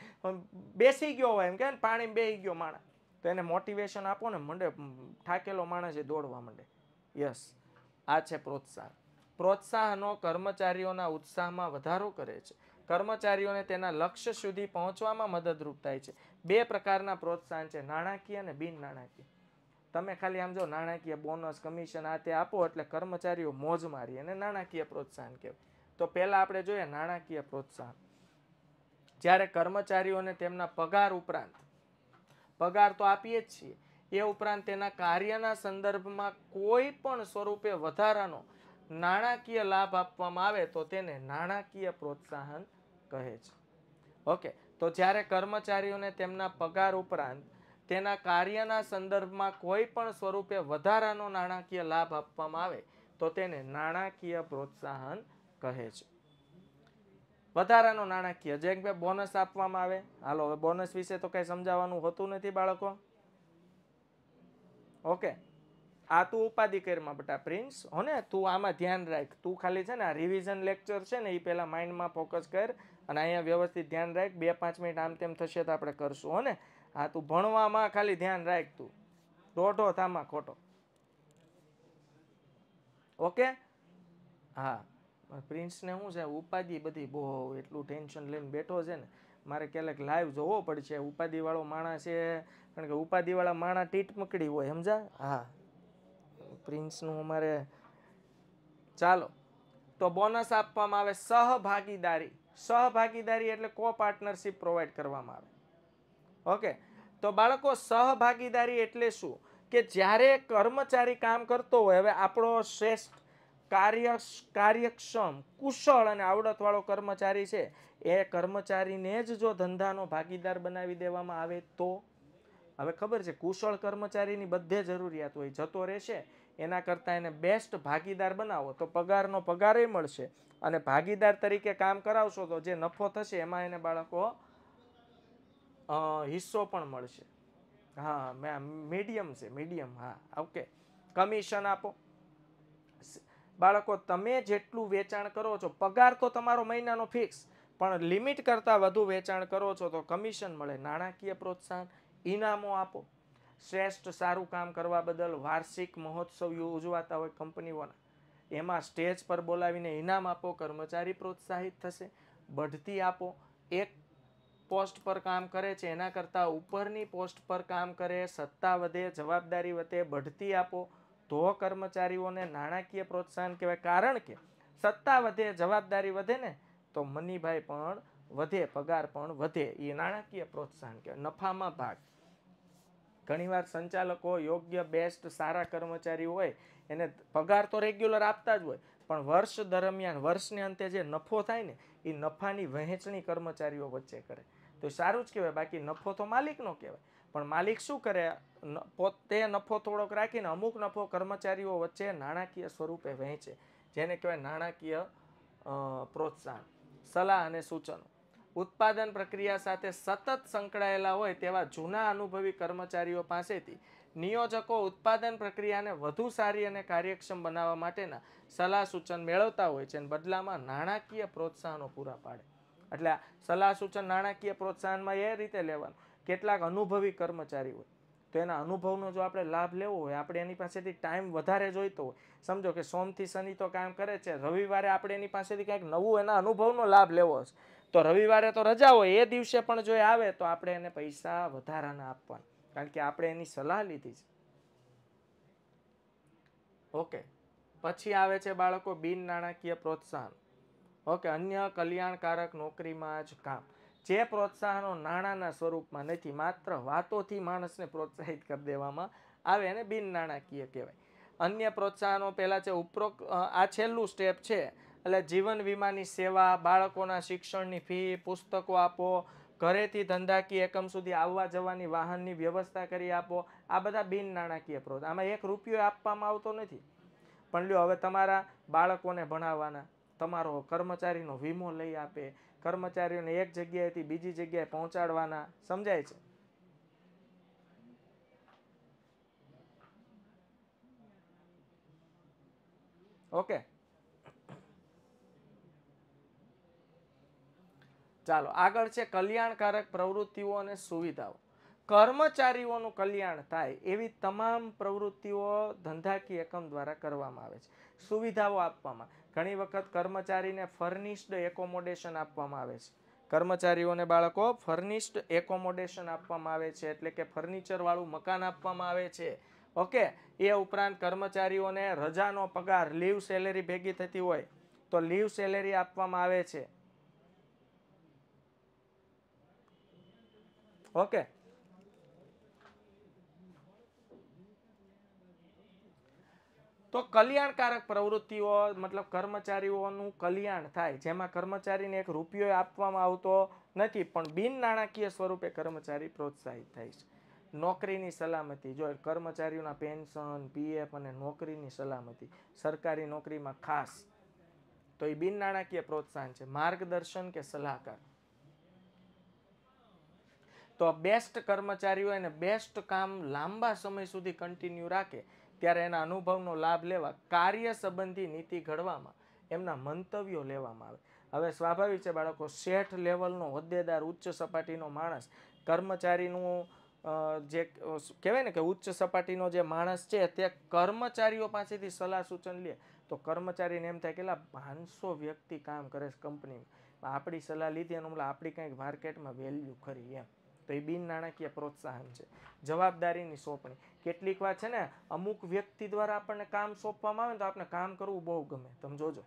બેસી ગયો હોય એમ કે પાણી બેસી ગયો માણસ તો એને મોટિવેશન આપો ને મંડે થાકેલો માણસ એ દોડવા માંડે યસ આ છે પ્રોત્સાહન પ્રોત્સાહનો કર્મચારીઓના ઉત્સાહમાં વધારો કરે છે કર્મચારીઓને તેના લક્ષ્ય સુધી પહોંચવામાં મદદરૂપ થાય છે બે પ્રકારના પ્રોત્સાહન છે નાણાકીય અને બિન નાણાકીય તમે ખાલી આમ જો નાણાકીય બોનસ કમિશન આ તે આપો એટલે કર્મચારીઓ મોજ મારી અને નાણાકીય પ્રોત્સાહન કહેવાય તો પહેલાં આપણે જોઈએ નાણાકીય પ્રોત્સાહન જ્યારે કર્મચારીઓને તેમના પગાર ઉપરાંત પગાર તો આપીએ જ છીએ એ ઉપરાંત તેના કાર્યના સંદર્ભમાં કોઈ પણ સ્વરૂપે વધારાનો નાણાકીય લાભ આપવામાં આવે તો તેને નાણાકીય પ્રોત્સાહન કહે છે ઓકે તો જ્યારે કર્મચારીઓને તેમના પગાર ઉપરાંત તેના કાર્યના સંદર્ભમાં કોઈ પણ સ્વરૂપે વધારાનો નાણાકીય લાભ આપવામાં આવે તો તેને નાણાકીય પ્રોત્સાહન કહે છે વધારાનો નાણાકીય જેમ કે બોનસ આપવામાં આવે હાલો હવે બોનસ વિશે તો કંઈ સમજાવવાનું હોતું નથી બાળકો ઓકે આ તું ઉપાધિ કરમાં બટા પ્રિન્સ હો ને તું આમાં ધ્યાન રાખ તું ખાલી છે ને આ રિવિઝન લેક્ચર છે ને એ પહેલાં માઇન્ડમાં ફોકસ કર અને અહીંયા વ્યવસ્થિત ધ્યાન રાખ બે પાંચ મિનિટ આમ તેમ થશે તો આપણે કરશું ને હા તું ભણવામાં ખાલી ધ્યાન રાખ તું દોઢો થામાં ખોટો ઓકે હા પ્રિન્સને શું છે ઉપાધિ બધી બહુ એટલું ટેન્શન લઈને બેઠો છે ને મારે ક્યારેક લાઈવ જોવો પડશે ઉપાધિવાળો માણસ છે કારણ કે ઉપાધિવાળા માણસ ટીટ મકડી હોય સમજા હા પ્રિન્સનું અમારે ચાલો તો બોનસ આપવામાં આવે સહભાગીદારી સહભાગીદારી એટલે કો પાર્ટનરશીપ પ્રોવાઈડ કરવામાં આવે ઓકે તો બાળકો સહભાગીદારી એટલે શું કે જ્યારે કર્મચારી કામ કરતો હોય હવે આપણો શ્રેષ્ઠ કાર્ય કાર્યક્ષમ કુશળ અને આવડતવાળો કર્મચારી છે એ કર્મચારીને જ જો ધંધાનો ભાગીદાર બનાવી દેવામાં આવે તો હવે ખબર છે કુશળ કર્મચારીની બધે જરૂરિયાત હોય જતો રહેશે એના કરતાં એને બેસ્ટ ભાગીદાર બનાવો તો પગારનો પગારે મળશે અને ભાગીદાર તરીકે કામ કરાવશો તો જે નફો થશે એમાં એને બાળકો હિસ્સો પણ મળશે હા મેં મીડિયમ છે મીડિયમ હા ઓકે કમિશન આપો બાળકો તમે જેટલું વેચાણ કરો છો પગાર તો તમારો મહિનાનો ફિક્સ પણ લિમિટ કરતાં વધુ વેચાણ કરો છો તો કમિશન મળે નાણાકીય પ્રોત્સાહન ઇનામો આપો શ્રેષ્ઠ સારું કામ કરવા બદલ વાર્ષિક મહોત્સવ ઉજવાતા હોય કંપનીઓના એમાં સ્ટેજ પર બોલાવીને ઇનામ આપો કર્મચારી પ્રોત્સાહિત થશે બઢતી આપો એક પોસ્ટ પર કામ કરે છે એના કરતાં ઉપરની પોસ્ટ પર કામ કરે સત્તા વધે જવાબદારી વધે બઢતી આપો તો કર્મચારીઓને નાણાકીય પ્રોત્સાહન કહેવાય કારણ કે સત્તા વધે જવાબદારી વધે ને તો મનીભાઈ પણ વધે પગાર પણ વધે એ નાણાકીય પ્રોત્સાહન કહેવાય નફામાં ભાગ ઘણીવાર સંચાલકો યોગ્ય બેસ્ટ સારા કર્મચારી હોય એને પગાર તો રેગ્યુલર આપતા જ હોય પણ વર્ષ દરમિયાન વર્ષને અંતે જે નફો થાય ને એ નફાની વહેંચણી કર્મચારીઓ વચ્ચે કરે તો સારું જ કહેવાય બાકી નફો તો માલિકનો કહેવાય પણ માલિક શું કરે પોતે નફો થોડોક રાખીને અમુક નફો કર્મચારીઓ વચ્ચે નાણાકીય સ્વરૂપે વહેંચે જેને કહેવાય નાણાકીય પ્રોત્સાહન સલાહ અને સૂચનો ઉત્પાદન પ્રક્રિયા સાથે સતત સંકળાયેલા હોય તેવા જૂના અનુભવી કર્મચારીઓ પાસેથી નિયોજકો ઉત્પાદન પ્રક્રિયાને વધુ સારી અને કાર્યક્ષમ બનાવવા માટેના સલાહ સૂચન મેળવતા હોય છે અને બદલામાં નાણાકીય પ્રોત્સાહનો પૂરા પાડે એટલે સલાહ સૂચન નાણાકીય પ્રોત્સાહનમાં એ રીતે લેવાનું કેટલાક અનુભવી કર્મચારી હોય તો એના અનુભવનો જો આપણે લાભ લેવો હોય આપણે એની પાસેથી ટાઈમ વધારે જોઈતો હોય સમજો કે સોમથી શનિ તો કામ કરે છે રવિવારે આપણે એની પાસેથી કંઈક નવું એના અનુભવનો લાભ લેવો હશે તો રવિવારે તો રજા હોય એ દિવસે પણ જો એ આવે તો આપણે એને પૈસા વધારાના આપવાના કારણ કે આપણે એની સલાહ લીધી છે ઓકે પછી આવે છે બાળકો બિન નાણાકીય પ્રોત્સાહન ઓકે અન્ય કલ્યાણકારક નોકરીમાં જ કામ જે પ્રોત્સાહનો નાણાંના સ્વરૂપમાં નથી માત્ર વાતોથી માણસને પ્રોત્સાહિત કરી દેવામાં આવે અને બિન નાણાકીય કહેવાય અન્ય પ્રોત્સાહનો પહેલાં છે ઉપરોક્ત આ છેલ્લું સ્ટેપ છે એટલે જીવન વીમાની સેવા બાળકોના શિક્ષણની ફી પુસ્તકો આપો ઘરેથી ધંધાકીય એકમ સુધી આવવા જવાની વાહનની વ્યવસ્થા કરી આપો આ બધા બિન નાણાકીય પ્રોત્સાહન આમાં એક રૂપિયો આપવામાં આવતો નથી પણ લ્યો હવે તમારા બાળકોને ભણાવવાના તમારો કર્મચારીનો વીમો લઈ આપે કર્મચારીઓને એક જગ્યાએથી બીજી જગ્યાએ પહોંચાડવાના સમજાય છે ઓકે ચાલો આગળ છે કલ્યાણકારક પ્રવૃત્તિઓ અને સુવિધાઓ કર્મચારીઓનું કલ્યાણ થાય એવી તમામ પ્રવૃત્તિઓ ધંધાકીય એકમ દ્વારા કરવામાં આવે છે સુવિધાઓ આપવામાં ઘણી વખત કર્મચારીને ફર્નિશ્ડ એકોમોડેશન આપવામાં આવે છે કર્મચારીઓને બાળકો ફર્નિશ્ડ એકોમોડેશન આપવામાં આવે છે એટલે કે ફર્નિચરવાળું મકાન આપવામાં આવે છે ઓકે એ ઉપરાંત કર્મચારીઓને રજાનો પગાર લીવ સેલેરી ભેગી થતી હોય તો લીવ સેલેરી આપવામાં આવે છે ઓકે તો કલ્યાણકારક પ્રવૃત્તિઓ મતલબ કર્મચારીઓનું કલ્યાણ થાય જેમાં કર્મચારીને એક રૂપિયો આપવામાં આવતો નથી પણ બિન નાણાકીય સ્વરૂપે કર્મચારી પ્રોત્સાહિત થાય છે નોકરીની સલામતી જો કર્મચારીઓના પેન્શન પીએફ અને નોકરીની સલામતી સરકારી નોકરીમાં ખાસ તો એ બિન નાણાકીય પ્રોત્સાહન છે માર્ગદર્શન કે સલાહકાર તો બેસ્ટ કર્મચારીઓ એને બેસ્ટ કામ લાંબા સમય સુધી કન્ટિન્યુ રાખે ત્યારે એના અનુભવનો લાભ લેવા કાર્ય સંબંધી નીતિ ઘડવામાં એમના મંતવ્યો લેવામાં આવે હવે સ્વાભાવિક છે બાળકો શેઠ લેવલનો હોદ્દેદાર ઉચ્ચ સપાટીનો માણસ કર્મચારીનું જે કહેવાય ને કે ઉચ્ચ સપાટીનો જે માણસ છે તે કર્મચારીઓ પાસેથી સલાહ સૂચન લે તો કર્મચારીને એમ થાય કેટલા પાંચસો વ્યક્તિ કામ કરે છે કંપનીમાં આપણી સલાહ લીધી એનું હમણાં આપણી કંઈક માર્કેટમાં વેલ્યુ ખરી એમ તો એ બિન નાણાકીય પ્રોત્સાહન છે જવાબદારીની સોંપણી કેટલીક વાર છે ને અમુક વ્યક્તિ દ્વારા આપણને કામ સોંપવામાં આવે ને તો આપણે કામ કરવું બહુ ગમે તમે જોજો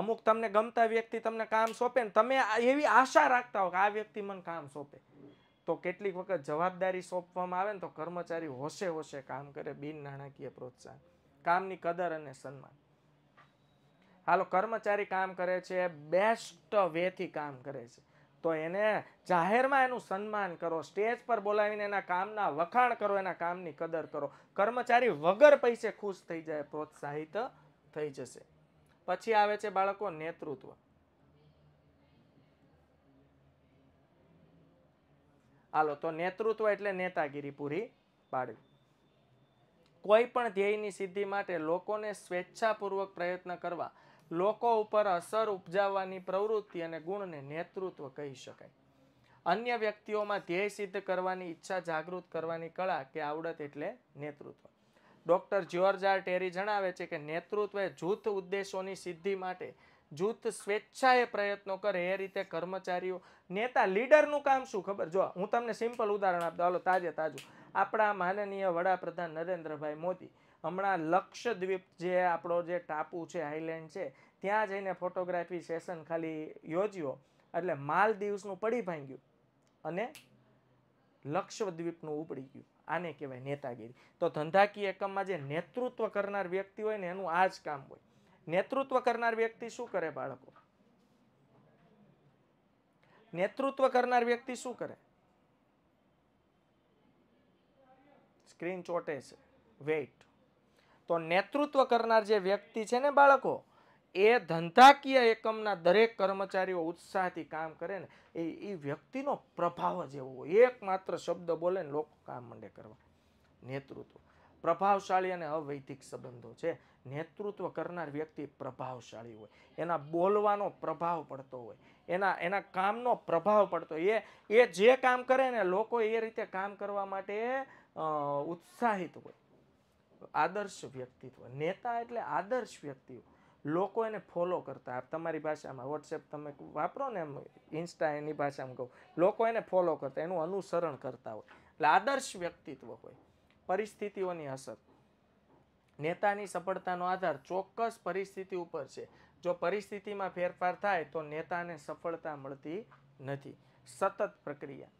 અમુક તમને ગમતા વ્યક્તિ તમને કામ સોંપે ને તમે એવી આશા રાખતા હો કે આ વ્યક્તિ મને કામ સોંપે તો કેટલીક વખત જવાબદારી સોંપવામાં આવે ને તો કર્મચારી હોશે હોશે કામ કરે બિન નાણાકીય પ્રોત્સાહન કામની કદર અને સન્માન હાલો કર્મચારી કામ કરે છે બેસ્ટ વેથી કામ કરે છે તો એને જાહેરમાં એનું સન્માન કરો સ્ટેજ પર બોલાવીને એના કામના વખાણ કરો એના કામની કદર કરો કર્મચારી વગર પૈસે ખુશ થઈ જાય પ્રોત્સાહિત થઈ જશે પછી આવે છે બાળકો નેતૃત્વ હાલો તો નેતૃત્વ એટલે નેતાગીરી પૂરી પાડવી કોઈ પણ ધ્યેયની સિદ્ધિ માટે લોકોને સ્વેચ્છાપૂર્વક પ્રયત્ન કરવા લોકો ઉપર અસર ઉપજાવવાની પ્રવૃત્તિ અને ગુણને નેતૃત્વ કહી શકાય અન્ય વ્યક્તિઓમાં ધ્યેય સિદ્ધ કરવાની ઈચ્છા જાગૃત કરવાની કળા કે આવડત એટલે નેતૃત્વ ડૉક્ટર જ્યોર્જ આર ટેરી જણાવે છે કે નેતૃત્વ એ જૂથ ઉદ્દેશોની સિદ્ધિ માટે જૂથ સ્વેચ્છાએ પ્રયત્નો કરે એ રીતે કર્મચારીઓ નેતા લીડરનું કામ શું ખબર જો હું તમને સિમ્પલ ઉદાહરણ આપતો હાલો તાજે તાજું આપણા માનનીય વડાપ્રધાન નરેન્દ્રભાઈ મોદી હમણાં લક્ષદ્વીપ જે આપણો જે ટાપુ છે આઇલેન્ડ છે ત્યાં જઈને ફોટોગ્રાફી સેશન ખાલી યોજ્યો એટલે માલદીવ્સનું પડી ભાંગ્યું અને લક્ષદ્વીપનું ઉપડી ગયું આને કહેવાય નેતાગીરી તો ધંધાકીય એકમમાં જે નેતૃત્વ કરનાર વ્યક્તિ હોય ને એનું આ જ કામ હોય નેતૃત્વ કરનાર વ્યક્તિ શું કરે બાળકો નેતૃત્વ કરનાર વ્યક્તિ શું કરે સ્ક્રીન ચોટે છે વેઇટ તો નેતૃત્વ કરનાર જે વ્યક્તિ છે ને બાળકો એ ધંધાકીય એકમના દરેક કર્મચારીઓ ઉત્સાહથી કામ કરે ને એ એ વ્યક્તિનો પ્રભાવ જ એવો હોય એકમાત્ર શબ્દ બોલે ને લોકો કામ માંડે કરવા નેતૃત્વ પ્રભાવશાળી અને અવૈધિક સંબંધો છે નેતૃત્વ કરનાર વ્યક્તિ પ્રભાવશાળી હોય એના બોલવાનો પ્રભાવ પડતો હોય એના એના કામનો પ્રભાવ પડતો હોય એ એ જે કામ કરે ને લોકો એ રીતે કામ કરવા માટે ઉત્સાહિત હોય આદર્શ વ્યક્તિત્વ નેતા એટલે આદર્શ વ્યક્તિઓ લોકો એને ફોલો કરતા તમારી ભાષામાં વોટ્સએપ તમે વાપરો ને એમ ઇન્સ્ટા એની ભાષામાં કહું લોકો એને ફોલો કરતા એનું અનુસરણ કરતા હોય એટલે આદર્શ વ્યક્તિત્વ હોય પરિસ્થિતિઓની અસર નેતાની સફળતાનો આધાર ચોક્કસ પરિસ્થિતિ ઉપર છે જો પરિસ્થિતિમાં ફેરફાર થાય તો નેતાને સફળતા મળતી નથી સતત પ્રક્રિયા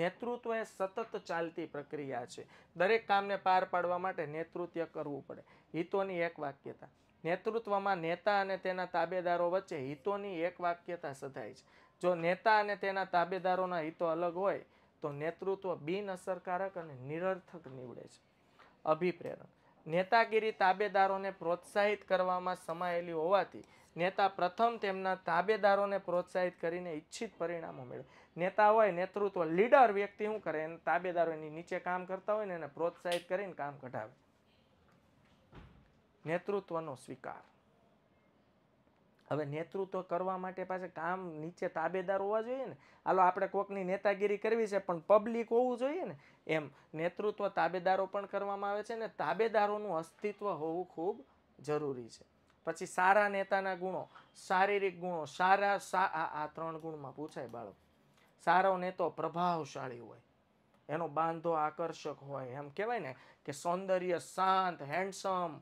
નેતૃત્વ એ સતત ચાલતી પ્રક્રિયા છે દરેક કામને પાર પાડવા માટે નેતૃત્વ કરવું પડે હિતોની એક વાક્યતા નેતૃત્વમાં નેતા અને તેના તાબેદારો વચ્ચે હિતોની એક વાક્યતા સધાય છે જો નેતા અને તેના તાબેદારોના હિતો અલગ હોય તો નેતૃત્વ બિનઅસરકારક અને નિરર્થક નીવડે છે અભિપ્રેરણ નેતાગીરી તાબેદારોને પ્રોત્સાહિત કરવામાં સમાયેલી હોવાથી નેતા પ્રથમ તેમના તાબેદારોને પ્રોત્સાહિત કરીને ઈચ્છિત પરિણામો મેળવે નેતા હોય નેતૃત્વ લીડર વ્યક્તિ શું કરે એને તાબેદારો એની નીચે કામ કરતા હોય ને એને પ્રોત્સાહિત કરીને કામ કઢાવે નેતૃત્વનો સ્વીકાર હવે નેતૃત્વ કરવા માટે પાસે કામ નીચે તાબેદાર હોવા જોઈએ ને હાલો આપણે કોકની નેતાગીરી કરવી છે પણ પબ્લિક હોવું જોઈએ ને એમ નેતૃત્વ તાબેદારો પણ કરવામાં આવે છે ને તાબેદારોનું અસ્તિત્વ હોવું ખૂબ જરૂરી છે પછી સારા નેતાના ગુણો શારીરિક ગુણો સારા આ ત્રણ ગુણમાં પૂછાય બાળકો સારો તો પ્રભાવશાળી હોય એનો બાંધો આકર્ષક હોય એમ કહેવાય ને કે સૌંદર્ય શાંત હેન્ડસમ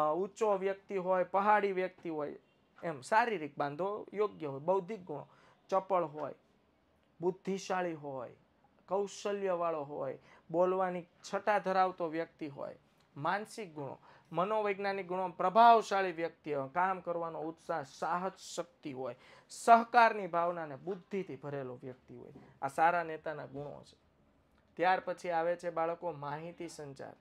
ઊંચો વ્યક્તિ હોય પહાડી વ્યક્તિ હોય એમ શારીરિક બાંધો યોગ્ય હોય બૌદ્ધિક ગુણો ચપળ હોય બુદ્ધિશાળી હોય કૌશલ્યવાળો હોય બોલવાની છટા ધરાવતો વ્યક્તિ હોય માનસિક ગુણો મનોવૈજ્ઞાનિક ગુણો પ્રભાવશાળી વ્યક્તિ કામ કરવાનો ઉત્સાહ સાહસ શક્તિ હોય સહકારની ભાવનાને બુદ્ધિથી ભરેલો વ્યક્તિ હોય આ સારા નેતાના ગુણો છે ત્યાર પછી આવે છે બાળકો માહિતી સંચાર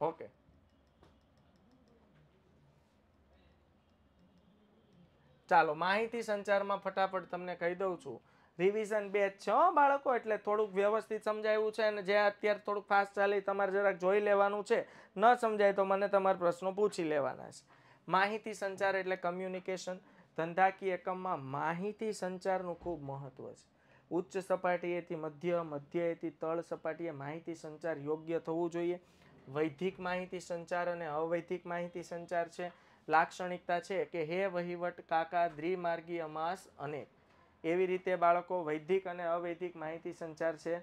ઓકે ચાલો માહિતી સંચારમાં ફટાફટ તમને કહી દઉં છું રિવિઝન બેચ છે હો બાળકો એટલે થોડુંક વ્યવસ્થિત સમજાયું છે અને જે અત્યારે થોડુંક ફાસ્ટ ચાલે તમારે જરાક જોઈ લેવાનું છે ન સમજાય તો મને તમારા પ્રશ્નો પૂછી લેવાના છે માહિતી સંચાર એટલે કમ્યુનિકેશન ધંધાકીય એકમમાં માહિતી સંચારનું ખૂબ મહત્ત્વ છે ઉચ્ચ સપાટીએથી મધ્ય મધ્યએથી તળ સપાટીએ માહિતી સંચાર યોગ્ય થવું જોઈએ વૈધિક માહિતી સંચાર અને અવૈધિક માહિતી સંચાર છે લાક્ષણિકતા છે કે હે વહીવટ કાકા દ્વિમાર્ગીય માસ અનેક એવી રીતે બાળકો વૈદિક અને અવૈધિક માહિતી સંચાર છે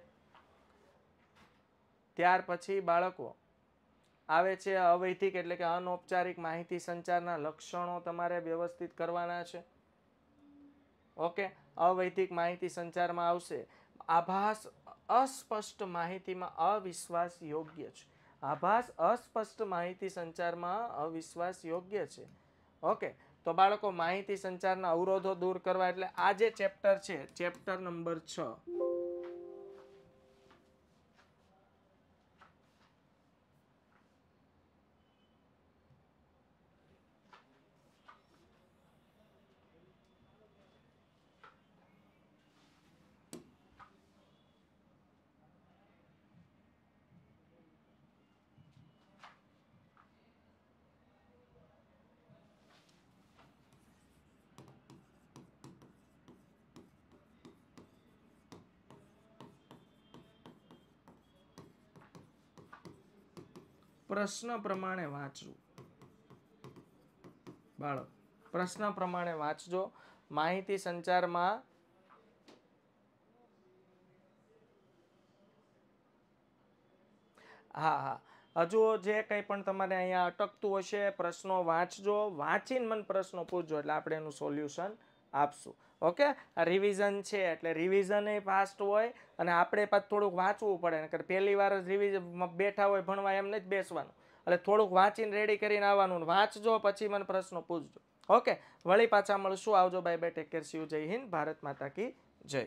ત્યાર પછી બાળકો આવે છે અવૈધિક એટલે કે અનૌપચારિક માહિતી સંચારના લક્ષણો તમારે વ્યવસ્થિત કરવાના છે ઓકે અવૈધિક માહિતી સંચારમાં આવશે આભાસ અસ્પષ્ટ માહિતીમાં અવિશ્વાસ યોગ્ય છે આભાસ અસ્પષ્ટ માહિતી સંચારમાં અવિશ્વાસ યોગ્ય છે ઓકે તો બાળકો માહિતી સંચારના અવરોધો દૂર કરવા એટલે આ જે ચેપ્ટર છે ચેપ્ટર નંબર છ પ્રશ્ન પ્રમાણે વાંચવું બાળક પ્રશ્ન પ્રમાણે વાંચજો માહિતી સંચારમાં હા હા હજુ જે કંઈ પણ તમારે અહીંયા અટકતું હશે પ્રશ્નો વાંચજો વાંચીને મને પ્રશ્નો પૂછજો એટલે આપણે એનું સોલ્યુશન આપશું ઓકે રિવિઝન છે એટલે રિવિઝન ફાસ્ટ હોય અને આપણે પાછું થોડુંક વાંચવું પડે કારણ પહેલી વાર જ રિવિઝન બેઠા હોય ભણવા એમ નથી બેસવાનું એટલે થોડુંક વાંચીને રેડી કરીને આવવાનું વાંચજો પછી મને પ્રશ્નો પૂછજો ઓકે વળી પાછા મળશું આવજો bye bye take care see Jai Hind Bharat માતા કી જય